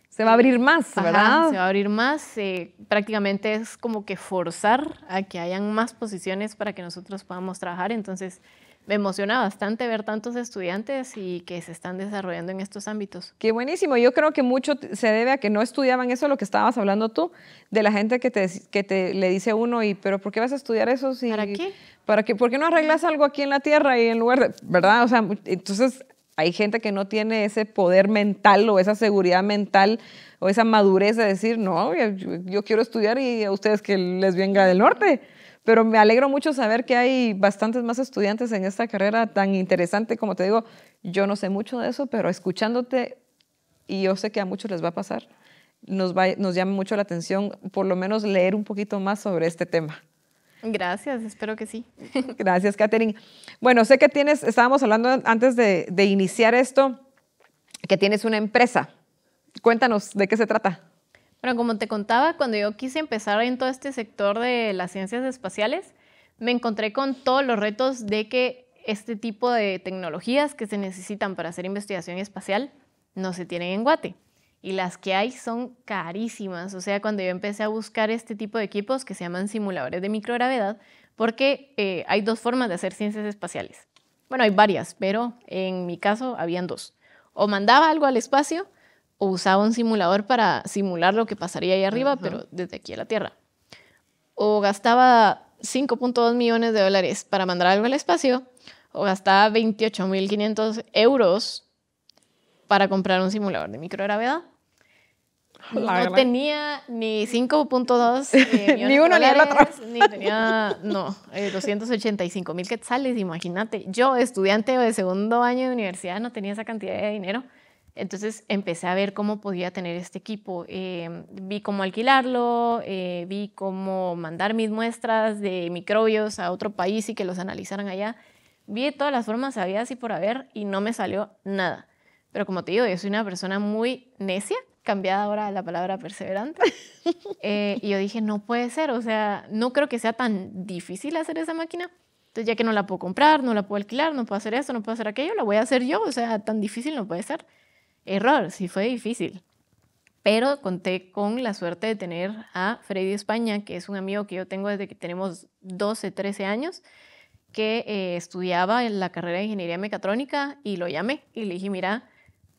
Se va a abrir eh, más, ¿verdad? se va a abrir más. Eh, prácticamente es como que forzar a que hayan más posiciones para que nosotros podamos trabajar. Entonces, me emociona bastante ver tantos estudiantes y que se están desarrollando en estos ámbitos. Qué buenísimo. Yo creo que mucho se debe a que no estudiaban eso, lo que estabas hablando tú, de la gente que te, que le dice uno, y pero ¿por qué vas a estudiar eso? Si, ¿Para qué? ¿Para qué? ¿Por qué no arreglas algo aquí en la tierra y en lugar de, verdad? O sea, entonces hay gente que no tiene ese poder mental o esa seguridad mental o esa madurez de decir, no, yo, yo quiero estudiar y a ustedes que les venga del norte pero me alegro mucho saber que hay bastantes más estudiantes en esta carrera tan interesante. Como te digo, yo no sé mucho de eso, pero escuchándote, y yo sé que a muchos les va a pasar, nos, llama mucho la atención por lo menos leer un poquito más sobre este tema. Gracias, espero que sí. [laughs] Gracias, Katherine. Bueno, sé que tienes, estábamos hablando antes de, de iniciar esto, que tienes una empresa. Cuéntanos de qué se trata. Bueno, como te contaba, cuando yo quise empezar en todo este sector de las ciencias espaciales, me encontré con todos los retos de que este tipo de tecnologías que se necesitan para hacer investigación espacial no se tienen en Guate. Y las que hay son carísimas. O sea, cuando yo empecé a buscar este tipo de equipos que se llaman simuladores de microgravedad, porque eh, hay dos formas de hacer ciencias espaciales. Bueno, hay varias, pero en mi caso habían dos. O mandaba algo al espacio o usaba un simulador para simular lo que pasaría ahí arriba, pero desde aquí a la Tierra. O gastaba 5.2 millones de dólares para mandar algo al espacio, o gastaba 28.500 euros para comprar un simulador de microgravedad. No tenía ni 5.2 [laughs] millones ni uno ni el otro. Ni tenía, no, 285.000 eh, 285 mil quetzales, imagínate. Yo, estudiante de segundo año de universidad, no tenía esa cantidad de dinero. Entonces empecé a ver cómo podía tener este equipo. Em, vi cómo alquilarlo, eh, vi cómo mandar mis muestras de microbios a otro país y que los analizaran allá. Vi todas las formas había así por haber y no me salió nada. Pero como te digo, yo soy una persona muy necia, cambiada ahora la palabra perseverante. [laughs] Eh, y yo dije, no puede ser, o sea, no creo que sea tan difícil hacer esa máquina. Entonces, ya que no la puedo comprar, no la puedo alquilar, no puedo hacer esto, no puedo hacer aquello, la voy a hacer yo, o sea, tan difícil no puede ser. Error, sí fue difícil. Pero conté con la suerte de tener a Freddy España, que es un amigo que yo tengo desde que tenemos 12, 13 años, que eh, estudiaba en la carrera de ingeniería mecatrónica y lo llamé y le dije, mira,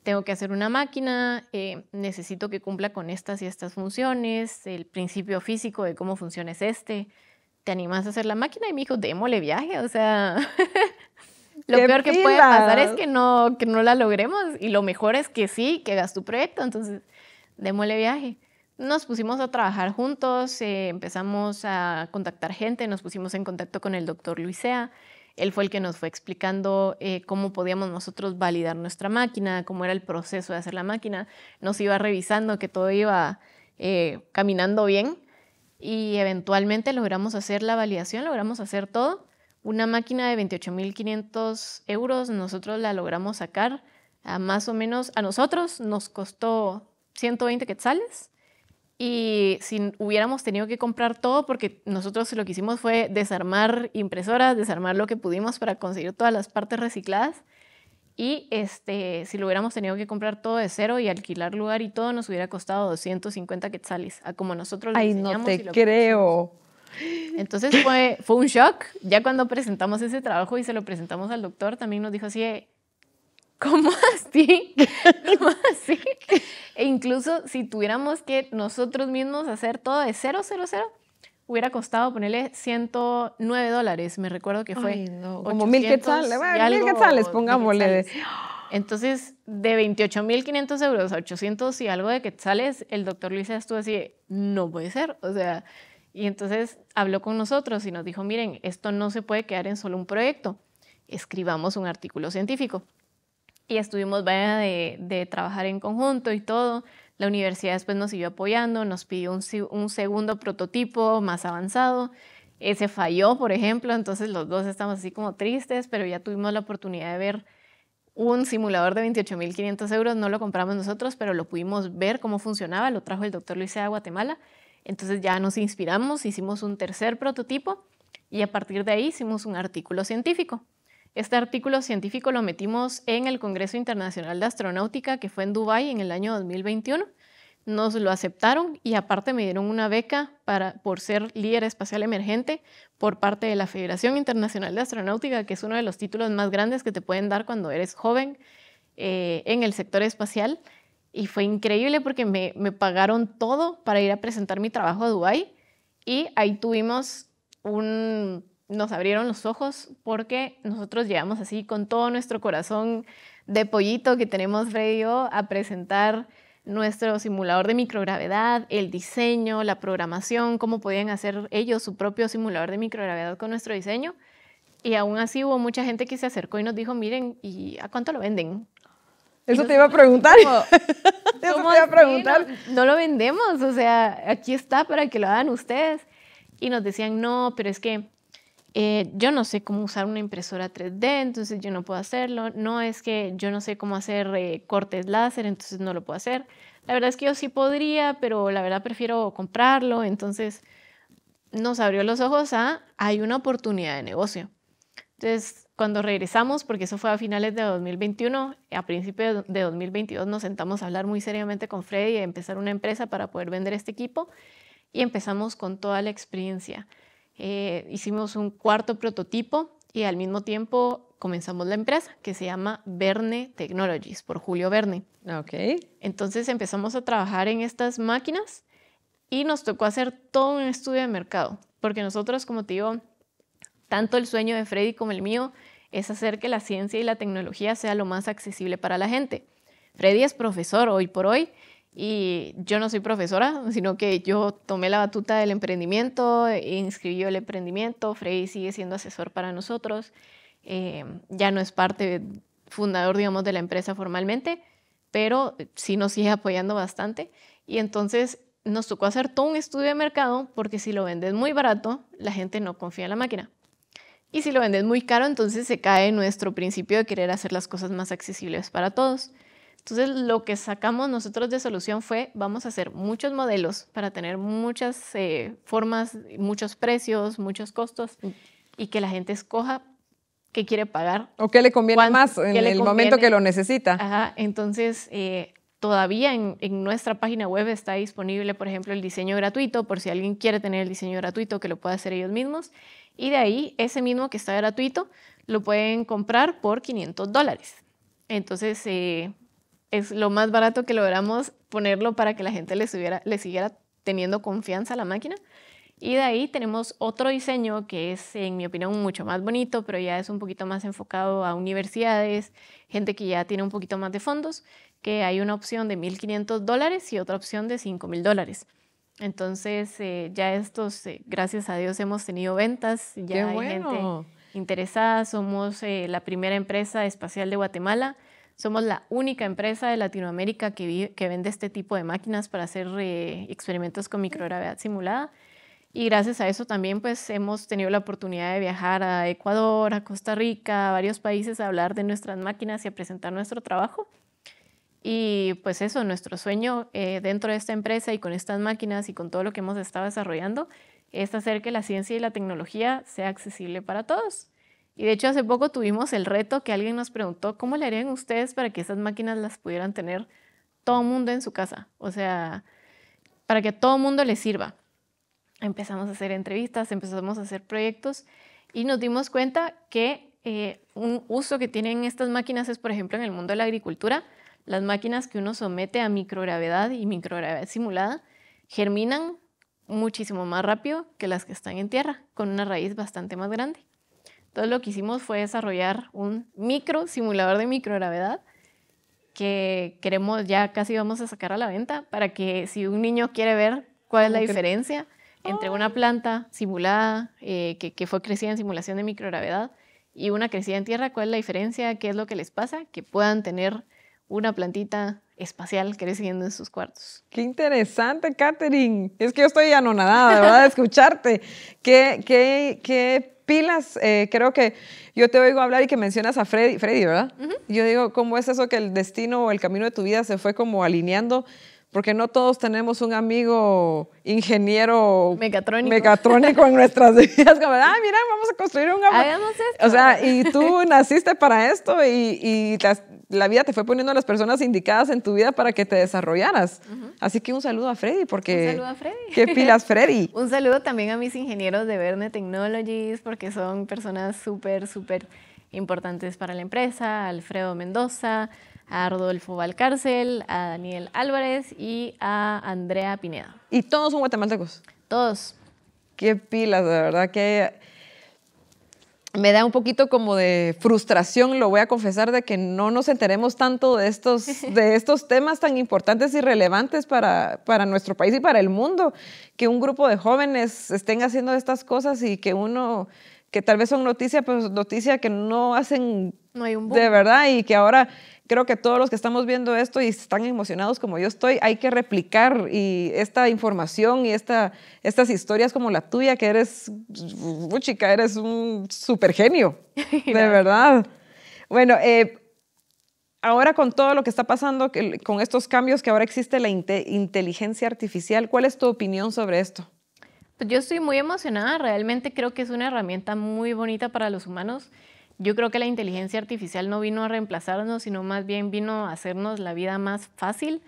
tengo que hacer una máquina, eh, necesito que cumpla con estas y estas funciones, el principio físico de cómo funciona es este, ¿te animas a hacer la máquina? Y me dijo, démosle viaje, o sea, [laughs] Lo peor que puede pasar es que no, que no la logremos y lo mejor es que sí, que hagas tu proyecto, entonces démosle viaje. Nos pusimos a trabajar juntos, eh, empezamos a contactar gente, nos pusimos en contacto con el doctor Luisea, él fue el que nos fue explicando eh, cómo podíamos nosotros validar nuestra máquina, cómo era el proceso de hacer la máquina, nos iba revisando que todo iba eh, caminando bien y eventualmente logramos hacer la validación, logramos hacer todo una máquina de 28.500 euros nosotros la logramos sacar a más o menos, a nosotros nos costó 120 quetzales y si hubiéramos tenido que comprar todo, porque nosotros lo que hicimos fue desarmar impresoras, desarmar lo que pudimos para conseguir todas las partes recicladas. Y este, si lo hubiéramos tenido que comprar todo de cero y alquilar lugar y todo, nos hubiera costado 250 quetzales, a como nosotros lo Ay, no te creo. Entonces fue, fue un shock. Ya cuando presentamos ese trabajo y se lo presentamos al doctor, también nos dijo así, ¿cómo así? ¿Cómo así? E incluso si tuviéramos que nosotros mismos hacer todo de cero, cero, cero, hubiera costado ponerle 109 dólares. Me recuerdo que fue. como mil quetzales. mil quetzales, pongámosle. Entonces, de 28.500 euros a 800 y algo de quetzales, el doctor Luis estuvo así: no puede ser. O sea, y entonces habló con nosotros y nos dijo, miren, esto no se puede quedar en solo un proyecto, escribamos un artículo científico. Y estuvimos vaya de, trabajar en conjunto y todo. La universidad después nos siguió apoyando, nos pidió un, segundo prototipo más avanzado. Ese falló, por ejemplo, entonces los dos estamos así como tristes, pero ya tuvimos la oportunidad de ver un simulador de 28.500 euros, no lo compramos nosotros, pero lo pudimos ver cómo funcionaba, lo trajo el doctor Luis de Guatemala entonces ya nos inspiramos, hicimos un tercer prototipo y a partir de ahí hicimos un artículo científico. Este artículo científico lo metimos en el Congreso Internacional de Astronáutica que fue en Dubái en el año 2021. Nos lo aceptaron y aparte me dieron una beca para, por ser líder espacial emergente por parte de la Federación Internacional de Astronáutica, que es uno de los títulos más grandes que te pueden dar cuando eres joven eh, en el sector espacial. Y fue increíble porque me, pagaron todo para ir a presentar mi trabajo a Dubái y ahí tuvimos un... nos abrieron los ojos porque nosotros llegamos así con todo nuestro corazón de pollito que tenemos radio a presentar nuestro simulador de microgravedad, el diseño, la programación, cómo podían hacer ellos su propio simulador de microgravedad con nuestro diseño. Y aún así hubo mucha gente que se acercó y nos dijo, miren, ¿y a cuánto lo venden? Eso te iba a preguntar. [laughs] Eso te iba a preguntar. No, lo vendemos, o sea, aquí está para que lo hagan ustedes. Y nos decían, no, pero es que eh, yo no sé cómo usar una impresora 3D, entonces yo no puedo hacerlo. No es que yo no sé cómo hacer eh, cortes láser, entonces no lo puedo hacer. La verdad es que yo sí podría, pero la verdad prefiero comprarlo. Entonces nos abrió los ojos a, hay una oportunidad de negocio. Entonces cuando regresamos, porque eso fue a finales de 2021, a principios de 2022 nos sentamos a hablar muy seriamente con Freddy y empezar una empresa para poder vender este equipo y empezamos con toda la experiencia. Eh, hicimos un cuarto prototipo y al mismo tiempo comenzamos la empresa que se llama Verne Technologies por Julio Verne. Okay. Entonces empezamos a trabajar en estas máquinas y nos tocó hacer todo un estudio de mercado porque nosotros, como te digo, tanto el sueño de Freddy como el mío es hacer que la ciencia y la tecnología sea lo más accesible para la gente. Freddy es profesor hoy por hoy y yo no soy profesora, sino que yo tomé la batuta del emprendimiento, inscribió el emprendimiento, Freddy sigue siendo asesor para nosotros, eh, ya no es parte fundador, digamos, de la empresa formalmente, pero sí nos sigue apoyando bastante. Y entonces nos tocó hacer todo un estudio de mercado porque si lo vendes muy barato, la gente no confía en la máquina. Y si lo vendes muy caro, entonces se cae nuestro principio de querer hacer las cosas más accesibles para todos. Entonces lo que sacamos nosotros de solución fue, vamos a hacer muchos modelos para tener muchas eh, formas, muchos precios, muchos costos y que la gente escoja qué quiere pagar. O qué le conviene más en el momento que lo necesita. Ajá, entonces eh, todavía en, en, nuestra página web está disponible, por ejemplo, el diseño gratuito, por si alguien quiere tener el diseño gratuito, que lo pueda hacer ellos mismos. Y de ahí, ese mismo que está gratuito, lo pueden comprar por 500 dólares. Entonces, eh, es lo más barato que logramos ponerlo para que la gente le siguiera teniendo confianza a la máquina. Y de ahí tenemos otro diseño que es, en mi opinión, mucho más bonito, pero ya es un poquito más enfocado a universidades, gente que ya tiene un poquito más de fondos, que hay una opción de 1.500 dólares y otra opción de 5.000 dólares. Entonces, eh, ya estos, eh, gracias a Dios, hemos tenido ventas, ya hay gente interesada, somos eh, la primera empresa espacial de Guatemala, somos la única empresa de Latinoamérica que, que vende este tipo de máquinas para hacer experimentos con microgravedad simulada. Y gracias a eso también pues hemos tenido la oportunidad de viajar a Ecuador, a Costa Rica, a varios países a hablar de nuestras máquinas y a presentar nuestro trabajo. Y pues eso, nuestro sueño eh, dentro de esta empresa y con estas máquinas y con todo lo que hemos estado desarrollando es hacer que la ciencia y la tecnología sea accesible para todos. Y de hecho hace poco tuvimos el reto que alguien nos preguntó, ¿cómo le harían ustedes para que esas máquinas las pudieran tener todo el mundo en su casa? O sea, para que todo el mundo les sirva. Empezamos a hacer entrevistas, empezamos a hacer proyectos y nos dimos cuenta que eh, un uso que tienen estas máquinas es, por ejemplo, en el mundo de la agricultura, las máquinas que uno somete a microgravedad y microgravedad simulada germinan muchísimo más rápido que las que están en tierra, con una raíz bastante más grande. Entonces lo que hicimos fue desarrollar un micro simulador de microgravedad que queremos, ya casi vamos a sacar a la venta, para que si un niño quiere ver cuál es la diferencia entre una planta simulada, eh, que, que, fue crecida en simulación de microgravedad, y una crecida en tierra, cuál es la diferencia, qué es lo que les pasa, que puedan tener una plantita espacial siguiendo en sus cuartos. Qué interesante, Katherine. Es que yo estoy anonadada, de verdad, de escucharte. [laughs] Qué, qué, pilas, eh, creo que yo te oigo hablar y que mencionas a Freddy, Freddy ¿verdad? Yo digo, ¿cómo es eso que el destino o el camino de tu vida se fue como alineando? Porque no todos tenemos un amigo ingeniero mecatrónico, en nuestras [laughs] vidas. ah, mira, vamos a construir un... Hagamos esto. O sea, y tú naciste para esto y, y la vida te fue poniendo a las personas indicadas en tu vida para que te desarrollaras. Así que un saludo a Freddy, porque... Un saludo a Freddy. ¿Qué pilas, Freddy? [laughs] un saludo también a mis ingenieros de Verne Technologies, porque son personas súper, súper importantes para la empresa, Alfredo Mendoza, a Rodolfo Valcárcel, a Daniel Álvarez y a Andrea Pineda. ¿Y todos son guatemaltecos? Todos. Qué pilas, de verdad que me da un poquito como de frustración, lo voy a confesar, de que no nos enteremos tanto de estos, [laughs] de estos temas tan importantes y relevantes para, para nuestro país y para el mundo, que un grupo de jóvenes estén haciendo estas cosas y que uno, que tal vez son noticias, pues noticias que no hacen hay un de verdad y que ahora creo que todos los que estamos viendo esto y están emocionados como yo estoy, hay que replicar y esta información y estas historias como la tuya, que eres, uh, chica, eres un super genio, [laughs] de verdad. Bueno, eh, ahora con todo lo que está pasando, con estos cambios que ahora existe la inteligencia artificial, ¿cuál es tu opinión sobre esto? Pues yo estoy muy emocionada, realmente creo que es una herramienta muy bonita para los humanos. Yo creo que la inteligencia artificial no vino a reemplazarnos, sino más bien vino a hacernos la vida más fácil.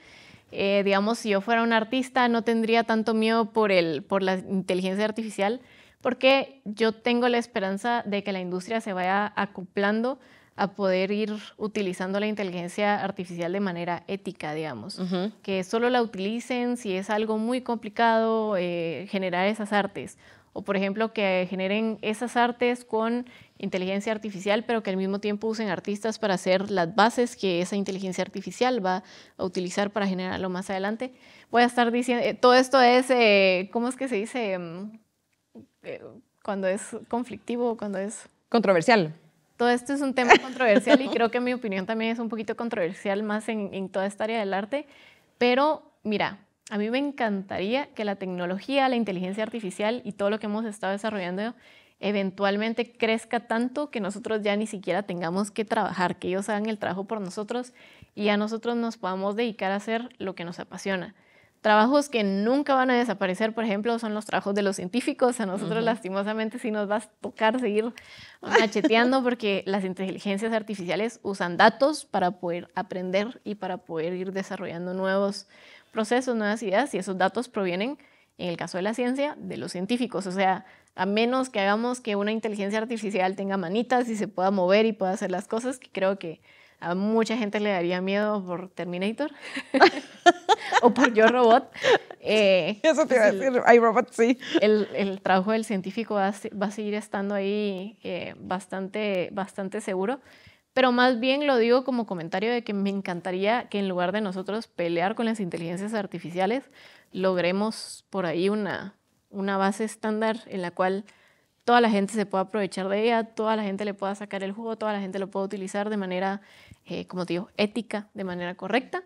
Eh, digamos, si yo fuera un artista no tendría tanto miedo por, el, por la inteligencia artificial, porque yo tengo la esperanza de que la industria se vaya acoplando a poder ir utilizando la inteligencia artificial de manera ética, digamos. Que solo la utilicen si es algo muy complicado eh, generar esas artes o por ejemplo que generen esas artes con inteligencia artificial, pero que al mismo tiempo usen artistas para hacer las bases que esa inteligencia artificial va a utilizar para generarlo más adelante. Voy a estar diciendo, eh, todo esto es, eh, ¿cómo es que se dice? Mm, eh, cuando es conflictivo, cuando es... Controversial. Todo esto es un tema [laughs] controversial y creo que mi opinión también es un poquito controversial más en toda esta área del arte, pero mira, a mí me encantaría que la tecnología, la inteligencia artificial y todo lo que hemos estado desarrollando eventualmente crezca tanto que nosotros ya ni siquiera tengamos que trabajar, que ellos hagan el trabajo por nosotros y a nosotros nos podamos dedicar a hacer lo que nos apasiona. Trabajos que nunca van a desaparecer, por ejemplo, son los trabajos de los científicos. A nosotros lastimosamente sí nos va a tocar seguir macheteando porque las inteligencias artificiales usan datos para poder aprender y para poder ir desarrollando nuevos procesos, nuevas ideas y esos datos provienen, en el caso de la ciencia, de los científicos. O sea, a menos que hagamos que una inteligencia artificial tenga manitas y se pueda mover y pueda hacer las cosas, que creo que a mucha gente le daría miedo por Terminator [laughs] o por Yo Robot. Eh, Eso te iba a pues decir, hay robots, sí. El, trabajo del científico va a, seguir estando ahí eh, bastante, bastante seguro pero más bien lo digo como comentario de que me encantaría que en lugar de nosotros pelear con las inteligencias artificiales, logremos por ahí una, una base estándar en la cual toda la gente se pueda aprovechar de ella, toda la gente le pueda sacar el jugo, toda la gente lo pueda utilizar de manera, eh, como te digo, ética, de manera correcta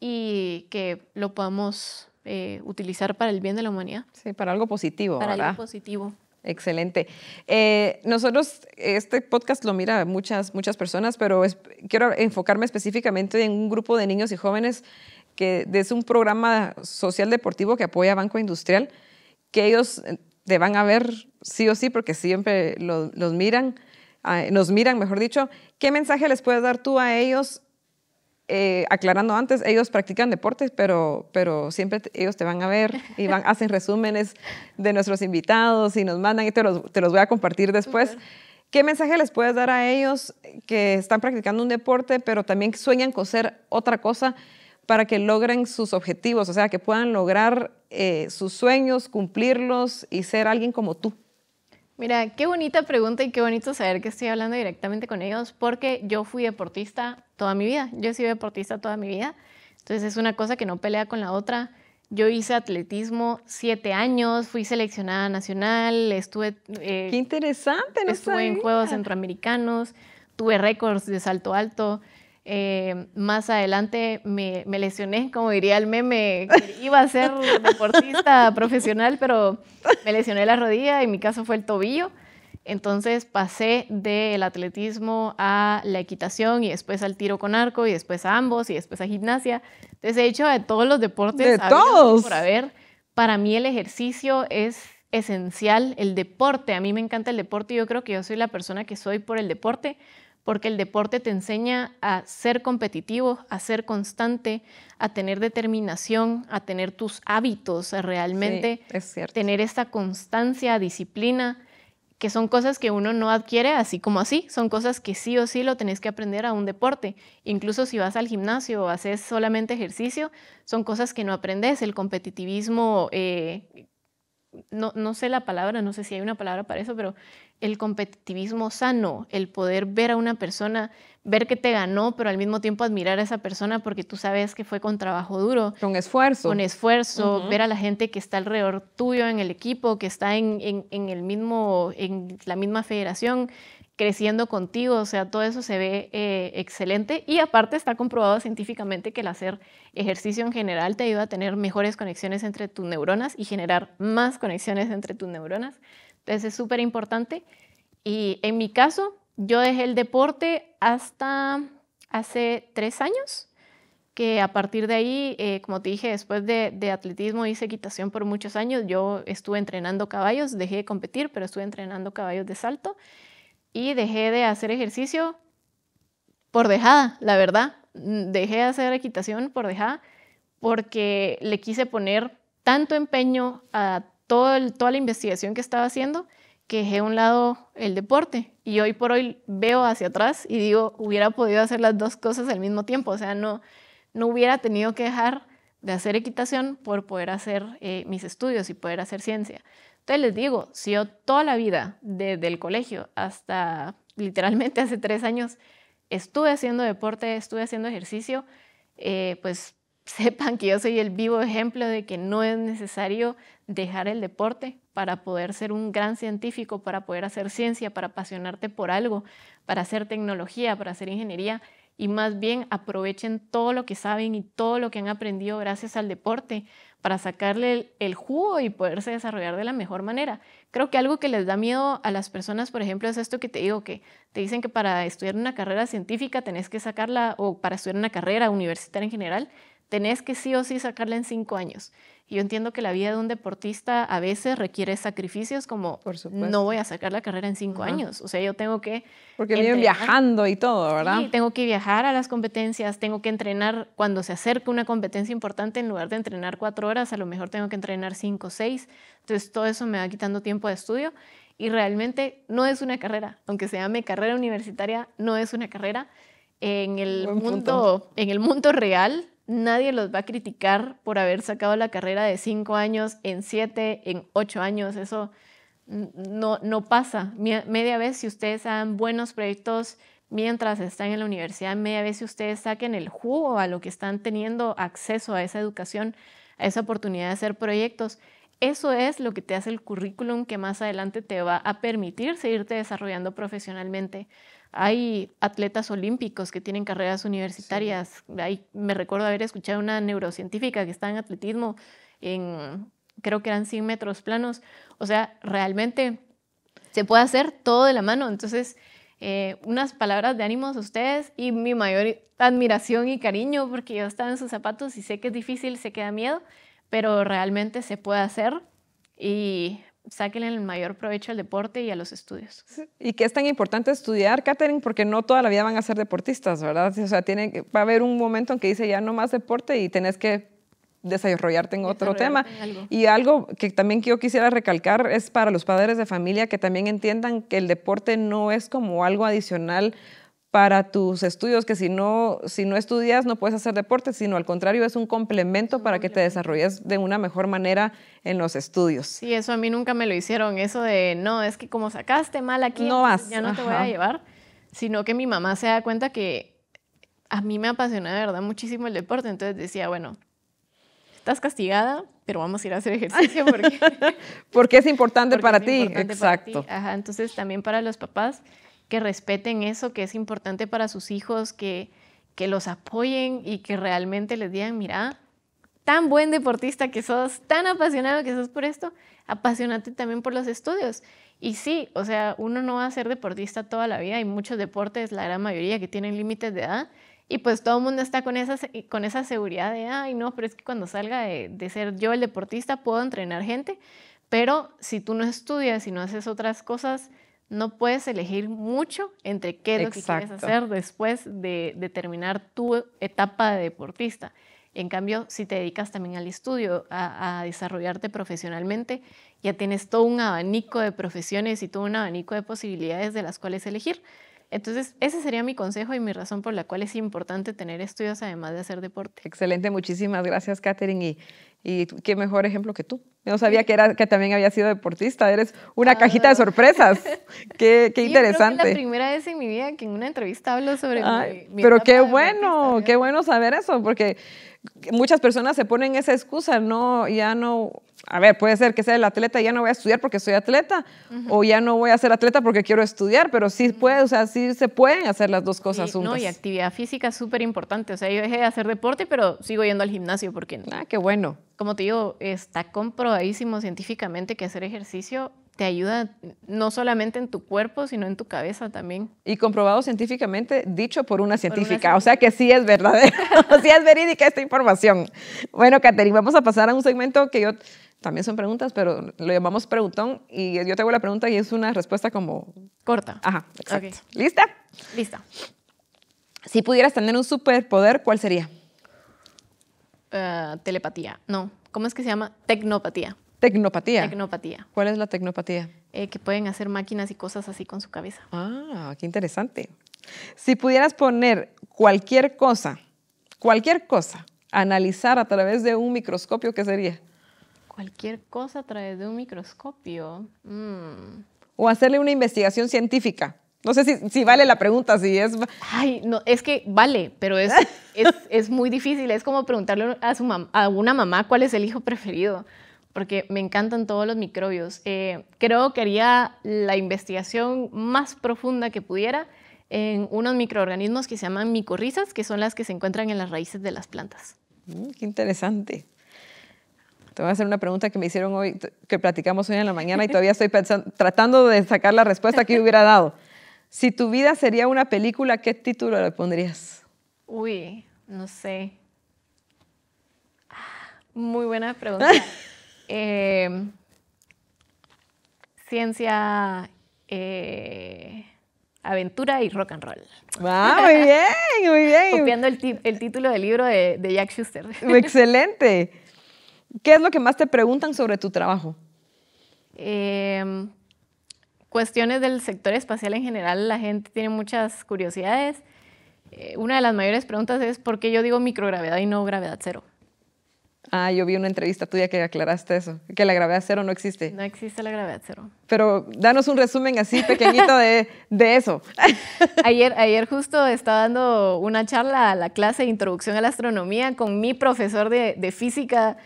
y que lo podamos eh, utilizar para el bien de la humanidad. Sí, para algo positivo. Para algo positivo. Excelente. Eh, nosotros, este podcast lo mira muchas, muchas personas, pero quiero enfocarme específicamente en un grupo de niños y jóvenes que es un programa social deportivo que apoya Banco Industrial, que ellos eh, te van a ver sí o sí, porque siempre los miran, ah, nos miran, mejor dicho. ¿Qué mensaje les puedes dar tú a ellos eh, aclarando antes, ellos practican deportes, pero, pero siempre ellos te van a ver y van, [laughs] hacen resúmenes de nuestros invitados y nos mandan y te los, voy a compartir después. ¿Qué mensaje les puedes dar a ellos que están practicando un deporte, pero también sueñan con ser otra cosa para que logren sus objetivos? O sea, que puedan lograr eh, sus sueños, cumplirlos y ser alguien como tú. Mira, qué bonita pregunta y qué bonito saber que estoy hablando directamente con ellos, porque yo fui deportista toda mi vida. Yo he sido deportista toda mi vida. Entonces es una cosa que no pelea con la otra. Yo hice atletismo siete años, fui seleccionada nacional, estuve... Eh, ¡Qué interesante! No estuve en Juegos Centroamericanos, tuve récords de salto alto. Eh, más adelante me, me, lesioné, como diría el meme, iba a ser deportista [laughs] profesional, pero me lesioné la rodilla, en mi caso fue el tobillo. Entonces pasé del atletismo a la equitación y después al tiro con arco y después a ambos y después a gimnasia. Entonces he hecho de todos los deportes. De todos. Por ver, Para mí el ejercicio es esencial, el deporte. A mí me encanta el deporte y yo creo que yo soy la persona que soy por el deporte porque el deporte te enseña a ser competitivo, a ser constante, a tener determinación, a tener tus hábitos, realmente sí, es tener esta constancia, disciplina que son cosas que uno no adquiere así como así, son cosas que sí o sí lo tenés que aprender a un deporte. Incluso si vas al gimnasio o haces solamente ejercicio, son cosas que no aprendes. El competitivismo, eh, no, no, sé la palabra, no sé si hay una palabra para eso, pero el competitivismo sano, el poder ver a una persona, ver que te ganó, pero al mismo tiempo admirar a esa persona porque tú sabes que fue con trabajo duro. Con esfuerzo. Con esfuerzo, ver a la gente que está alrededor tuyo en el equipo, que está en, el mismo, en la misma federación, creciendo contigo, o sea, todo eso se ve eh, excelente y aparte está comprobado científicamente que el hacer ejercicio en general te ayuda a tener mejores conexiones entre tus neuronas y generar más conexiones entre tus neuronas. Eso es súper importante. Y en mi caso, yo dejé el deporte hasta hace tres años, que a partir de ahí, eh, como te dije, después de, de, atletismo hice equitación por muchos años. Yo estuve entrenando caballos, dejé de competir, pero estuve entrenando caballos de salto y dejé de hacer ejercicio por dejada, la verdad. Dejé de hacer equitación por dejada porque le quise poner tanto empeño a toda la investigación que estaba haciendo, que dejé a un lado el deporte. Y hoy por hoy veo hacia atrás y digo, hubiera podido hacer las dos cosas al mismo tiempo. O sea, no, no hubiera tenido que dejar de hacer equitación por poder hacer eh, mis estudios y poder hacer ciencia. Entonces les digo, si yo toda la vida, desde el colegio hasta literalmente [laughs] hace tres años, estuve haciendo deporte, estuve haciendo ejercicio, eh, pues sepan que yo soy el vivo ejemplo de que no es necesario dejar el deporte para poder ser un gran científico, para poder hacer ciencia, para apasionarte por algo, para hacer tecnología, para hacer ingeniería y más bien aprovechen todo lo que saben y todo lo que han aprendido gracias al deporte para sacarle el, jugo y poderse desarrollar de la mejor manera. Creo que algo que les da miedo a las personas, por ejemplo, es esto que te digo, que te dicen que para estudiar una carrera científica tenés que sacarla, o para estudiar una carrera universitaria en general, tenés que sí o sí sacarla en cinco años. Y Yo entiendo que la vida de un deportista a veces requiere sacrificios como Por no voy a sacar la carrera en cinco años. O sea, yo tengo que... Porque vienen viajando y todo, ¿verdad? Sí, tengo que viajar a las competencias, tengo que entrenar cuando se acerca una competencia importante, en lugar de entrenar cuatro horas, a lo mejor tengo que entrenar cinco o seis. Entonces todo eso me va quitando tiempo de estudio y realmente no es una carrera, aunque se llame carrera universitaria, no es una carrera. En el, mundo, en el mundo real nadie los va a criticar por haber sacado la carrera de cinco años, en siete, en ocho años. Eso no, no pasa. Media vez si ustedes hagan buenos proyectos mientras están en la universidad, media vez si ustedes saquen el jugo a lo que están teniendo acceso a esa educación, a esa oportunidad de hacer proyectos. Eso es lo que te hace el currículum que más adelante te va a permitir seguirte desarrollando profesionalmente hay atletas olímpicos que tienen carreras universitarias. me recuerdo haber escuchado a una neurocientífica que está en atletismo en, creo que eran 100 metros planos. O sea, realmente se puede hacer todo de la mano. Entonces, eh, unas palabras de ánimo a ustedes y mi mayor admiración y cariño porque yo estaba en sus zapatos y sé que es difícil, se queda miedo, pero realmente se puede hacer y saquen el mayor provecho al deporte y a los estudios. Y que es tan importante estudiar, Katherine, porque no toda la vida van a ser deportistas, ¿verdad? O sea, tiene, va a haber un momento en que dice ya no más deporte y tenés que desarrollarte en otro tema. Y algo que también yo quisiera recalcar es para los padres de familia que también entiendan que el deporte no es como algo adicional para tus estudios, que si no, si no estudias no puedes hacer deporte, sino al contrario es un complemento para que te desarrolles de una mejor manera en los estudios. Sí, eso a mí nunca me lo hicieron, eso de no, es que como sacaste mal aquí, no pues, vas. ya no te voy a llevar, sino que mi mamá se da cuenta que a mí me apasiona de verdad muchísimo el deporte, entonces decía, bueno, estás castigada, pero vamos a ir a hacer ejercicio porque, [laughs] porque es [laughs] importante para ti. Exacto. Ajá, entonces también para los papás que respeten eso que es importante para sus hijos, que, que los apoyen y que realmente les digan, mira, tan buen deportista que sos, tan apasionado que sos por esto, apasionate también por los estudios. Y sí, o sea, uno no va a ser deportista toda la vida, hay muchos deportes, la gran mayoría que tienen límites de edad, y pues todo el mundo está con esa, con esa seguridad de, ay, no, pero es que cuando salga de ser yo el deportista puedo entrenar gente, pero si tú no estudias y no haces otras cosas, no puedes elegir mucho entre qué es quieres hacer después de, terminar tu etapa de deportista. En cambio, si te dedicas también al estudio, a, desarrollarte profesionalmente, ya tienes todo un abanico de profesiones y todo un abanico de posibilidades de las cuales elegir. Entonces, ese sería mi consejo y mi razón por la cual es importante tener estudios además de hacer deporte. Excelente, muchísimas gracias, Katherine. Y y qué mejor ejemplo que tú. No sabía que, era, que también había sido deportista. Eres una ah. cajita de sorpresas. [laughs] qué, interesante. es la primera vez en mi vida que en una entrevista hablo sobre ah, mi, mi Pero qué bueno, qué bueno saber eso, porque muchas personas se ponen esa excusa, no, ya no, a ver, puede ser que sea el atleta ya no voy a estudiar porque soy atleta, o ya no voy a ser atleta porque quiero estudiar, pero sí puede, o sea, sí se pueden hacer las dos cosas juntas. No, y actividad física es súper importante, o sea, yo dejé de hacer deporte, pero sigo yendo al gimnasio porque... Ah, qué bueno. Como te digo, está comprobadísimo científicamente que hacer ejercicio te ayuda no solamente en tu cuerpo, sino en tu cabeza también. Y comprobado científicamente, dicho por una científica. O sea que sí es verdadero, [laughs] sí es verídica esta información. Bueno, Katherine, vamos a pasar a un segmento que yo también son preguntas, pero lo llamamos preguntón y yo te hago la pregunta y es una respuesta como... Corta. Ajá, exacto. ¿Lista? Lista. Si pudieras tener un superpoder, ¿cuál sería? Eh, telepatía. No, ¿cómo es que se llama? Tecnopatía. Tecnopatía. Tecnopatía. ¿Cuál es la tecnopatía? Eh, que pueden hacer máquinas y cosas así con su cabeza. Ah, qué interesante. Si pudieras poner cualquier cosa, cualquier cosa, analizar a través de un microscopio, ¿qué sería? cualquier cosa a través de un microscopio. Mm. O hacerle una investigación científica. No sé si, vale la pregunta, si es... Ay, no, es que vale, pero [laughs] es, es, muy difícil. Es como preguntarle a, su a una mamá cuál es el hijo preferido, porque me encantan todos los microbios. Eh, creo que haría la investigación más profunda que pudiera en unos microorganismos que se llaman micorrizas, que son las que se encuentran en las raíces de las plantas. Mm, qué interesante. Te voy a hacer una pregunta que me hicieron hoy, que platicamos hoy en la mañana y todavía estoy [laughs] tratando de sacar la respuesta que yo hubiera dado. Si tu vida sería una película, ¿qué título le pondrías? Uy, no sé. Muy buena pregunta. [laughs] Em, ciencia, eh, aventura y rock and roll. Ah, muy bien, muy bien. [laughs] Copiando el, título del libro de, de Jack Schuster. Excelente. ¿Qué es lo que más te preguntan sobre tu trabajo? Em, cuestiones del sector espacial en general, la gente tiene muchas curiosidades. Eh, una de las mayores preguntas es por qué yo digo microgravedad y no gravedad cero. Ah, yo vi una entrevista tuya que aclaraste eso, que la gravedad cero no existe. No existe la gravedad cero. Pero danos un resumen así pequeñito de, eso. [laughs] ayer, ayer justo estaba dando una charla a la clase de introducción a la astronomía con mi profesor de, de física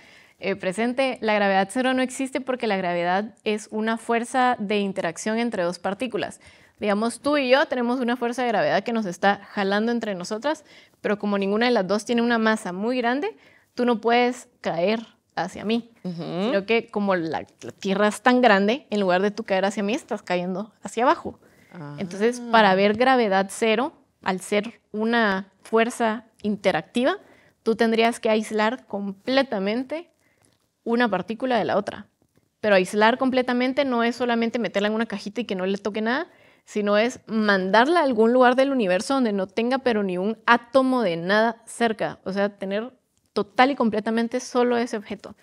eh, presente, la gravedad cero no existe porque la gravedad es una fuerza de interacción entre dos partículas. Digamos, tú y yo tenemos una fuerza de gravedad que nos está jalando entre nosotras, pero como ninguna de las dos tiene una masa muy grande, tú no puedes caer hacia mí, creo sino que como la, Tierra es tan grande, en lugar de tú caer hacia mí, estás cayendo hacia abajo. Ah. Entonces, para ver gravedad cero, al ser una fuerza interactiva, tú tendrías que aislar completamente una partícula de la otra. Pero aislar completamente no es solamente meterla en una cajita y que no le toque nada, sino es mandarla a algún lugar del universo donde no tenga pero ni un átomo de nada cerca. O sea, tener total y completamente solo ese objeto,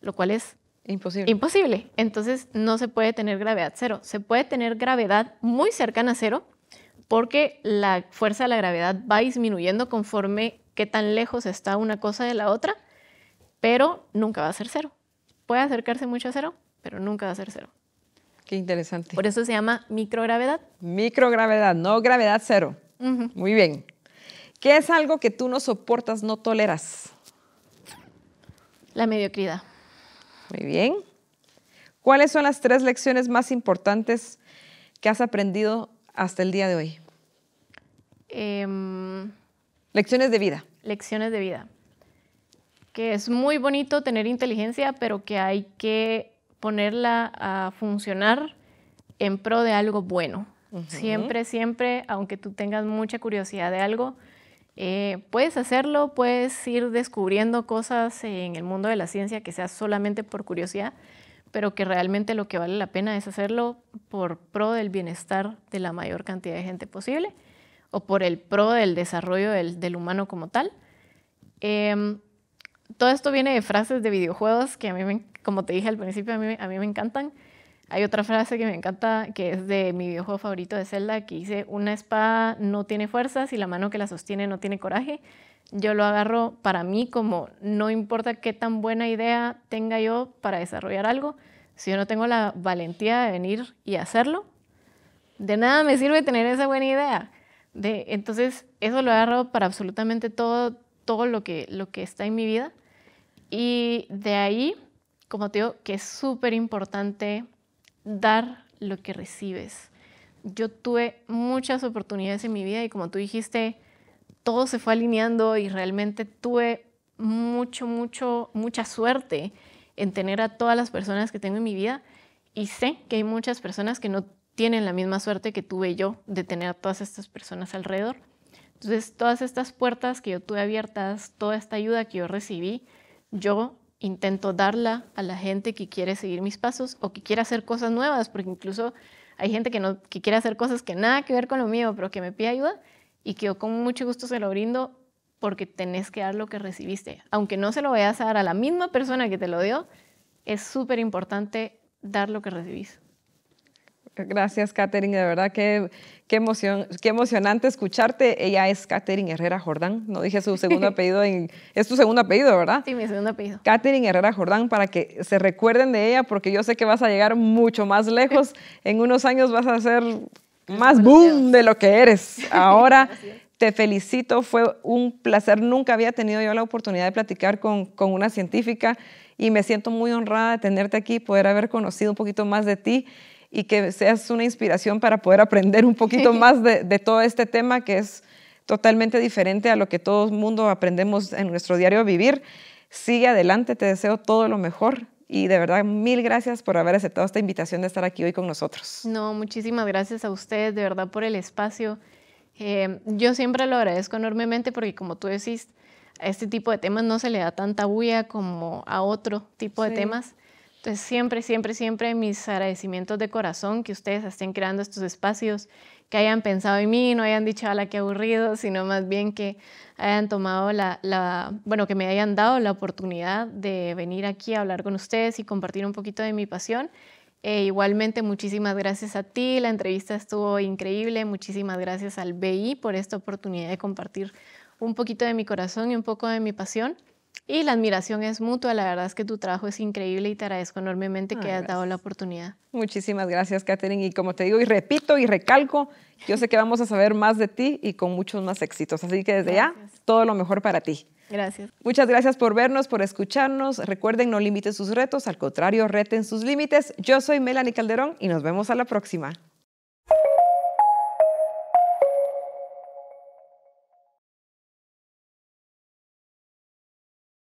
lo cual es imposible. imposible. Entonces no se puede tener gravedad cero. Se puede tener gravedad muy cercana a cero porque la fuerza de la gravedad va disminuyendo conforme qué tan lejos está una cosa de la otra pero nunca va a ser cero. Puede acercarse mucho a cero, pero nunca va a ser cero. Qué interesante. Por eso se llama microgravedad. Microgravedad, no gravedad cero. Muy bien. ¿Qué es algo que tú no soportas, no toleras? La mediocridad. Muy bien. ¿Cuáles son las tres lecciones más importantes que has aprendido hasta el día de hoy? Em, lecciones de vida. Lecciones de vida que es muy bonito tener inteligencia, pero que hay que ponerla a funcionar en pro de algo bueno. Siempre, siempre, aunque tú tengas mucha curiosidad de algo, eh, puedes hacerlo, puedes ir descubriendo cosas en el mundo de la ciencia que sea solamente por curiosidad, pero que realmente lo que vale la pena es hacerlo por pro del bienestar de la mayor cantidad de gente posible o por el pro del desarrollo del, humano como tal. Em, todo esto viene de frases de videojuegos que a mí, como te dije al principio, a mí, a mí me encantan. Hay otra frase que me encanta, que es de mi videojuego favorito de Zelda, que dice, una espada no tiene fuerzas y la mano que la sostiene no tiene coraje. Yo lo agarro para mí como, no importa qué tan buena idea tenga yo para desarrollar algo, si yo no tengo la valentía de venir y hacerlo, de nada me sirve tener esa buena idea. De, entonces, eso lo agarro para absolutamente todo, todo lo, que, lo que está en mi vida. Y de ahí, como te digo, que es súper importante dar lo que recibes. Yo tuve muchas oportunidades en mi vida y como tú dijiste, todo se fue alineando y realmente tuve mucho, mucho, mucha suerte en tener a todas las personas que tengo en mi vida y sé que hay muchas personas que no tienen la misma suerte que tuve yo de tener a todas estas personas alrededor. Entonces, todas estas puertas que yo tuve abiertas, toda esta ayuda que yo recibí, yo intento darla a la gente que quiere seguir mis pasos o que quiere hacer cosas nuevas, porque incluso hay gente que, no, quiere hacer cosas que nada que ver con lo mío, pero que me pide ayuda y que yo con mucho gusto se lo brindo porque tenés que dar lo que recibiste. Aunque no se lo vayas a dar a la misma persona que te lo dio, es súper importante dar lo que recibís. Gracias, Katherine. De verdad, qué, qué, emoción, qué emocionante escucharte. Ella es Katherine Herrera Jordán. No dije su segundo [laughs] apellido. es tu segundo apellido, ¿verdad? Sí, mi segundo apellido. Katherine Herrera Jordán, para que se recuerden de ella, porque yo sé que vas a llegar mucho más lejos. [laughs] en unos años vas a ser más boom de lo que eres. [laughs] Ahora. Te felicito, fue un placer. Nunca había tenido yo la oportunidad de platicar con, con una científica y me siento muy honrada de tenerte aquí, poder haber conocido un poquito más de ti y que seas una inspiración para poder aprender un poquito [laughs] más de, todo este tema que es totalmente diferente a lo que todo el mundo aprendemos en nuestro diario vivir. Sigue adelante, te deseo todo lo mejor y de verdad mil gracias por haber aceptado esta invitación de estar aquí hoy con nosotros. No, muchísimas gracias a ustedes de verdad por el espacio. Eh, yo siempre lo agradezco enormemente porque como tú decís, a este tipo de temas no se le da tanta bulla como a otro tipo de temas. Entonces, siempre, siempre, siempre mis agradecimientos de corazón que ustedes estén creando estos espacios, que hayan pensado en mí, no hayan dicho, a la que aburrido, [laughs] sino más bien que hayan tomado la, bueno, que me hayan dado la oportunidad de venir aquí a hablar con ustedes y compartir un poquito de mi pasión. E igualmente, muchísimas gracias a ti, la entrevista estuvo increíble, muchísimas gracias al BI por esta oportunidad de compartir un poquito de mi corazón y un poco de mi pasión. Y la admiración es mutua, la verdad es que tu trabajo es increíble y te agradezco enormemente que hayas dado la oportunidad. Muchísimas gracias, Katherine. Y como te digo, y repito y recalco, yo sé que vamos a saber más de ti y con muchos más éxitos. Así que desde ya, todo lo mejor para ti. Gracias. Muchas gracias por vernos, por escucharnos. Recuerden, no limiten sus retos, al contrario, reten sus límites. Yo soy Melanie Calderón y nos vemos a la próxima.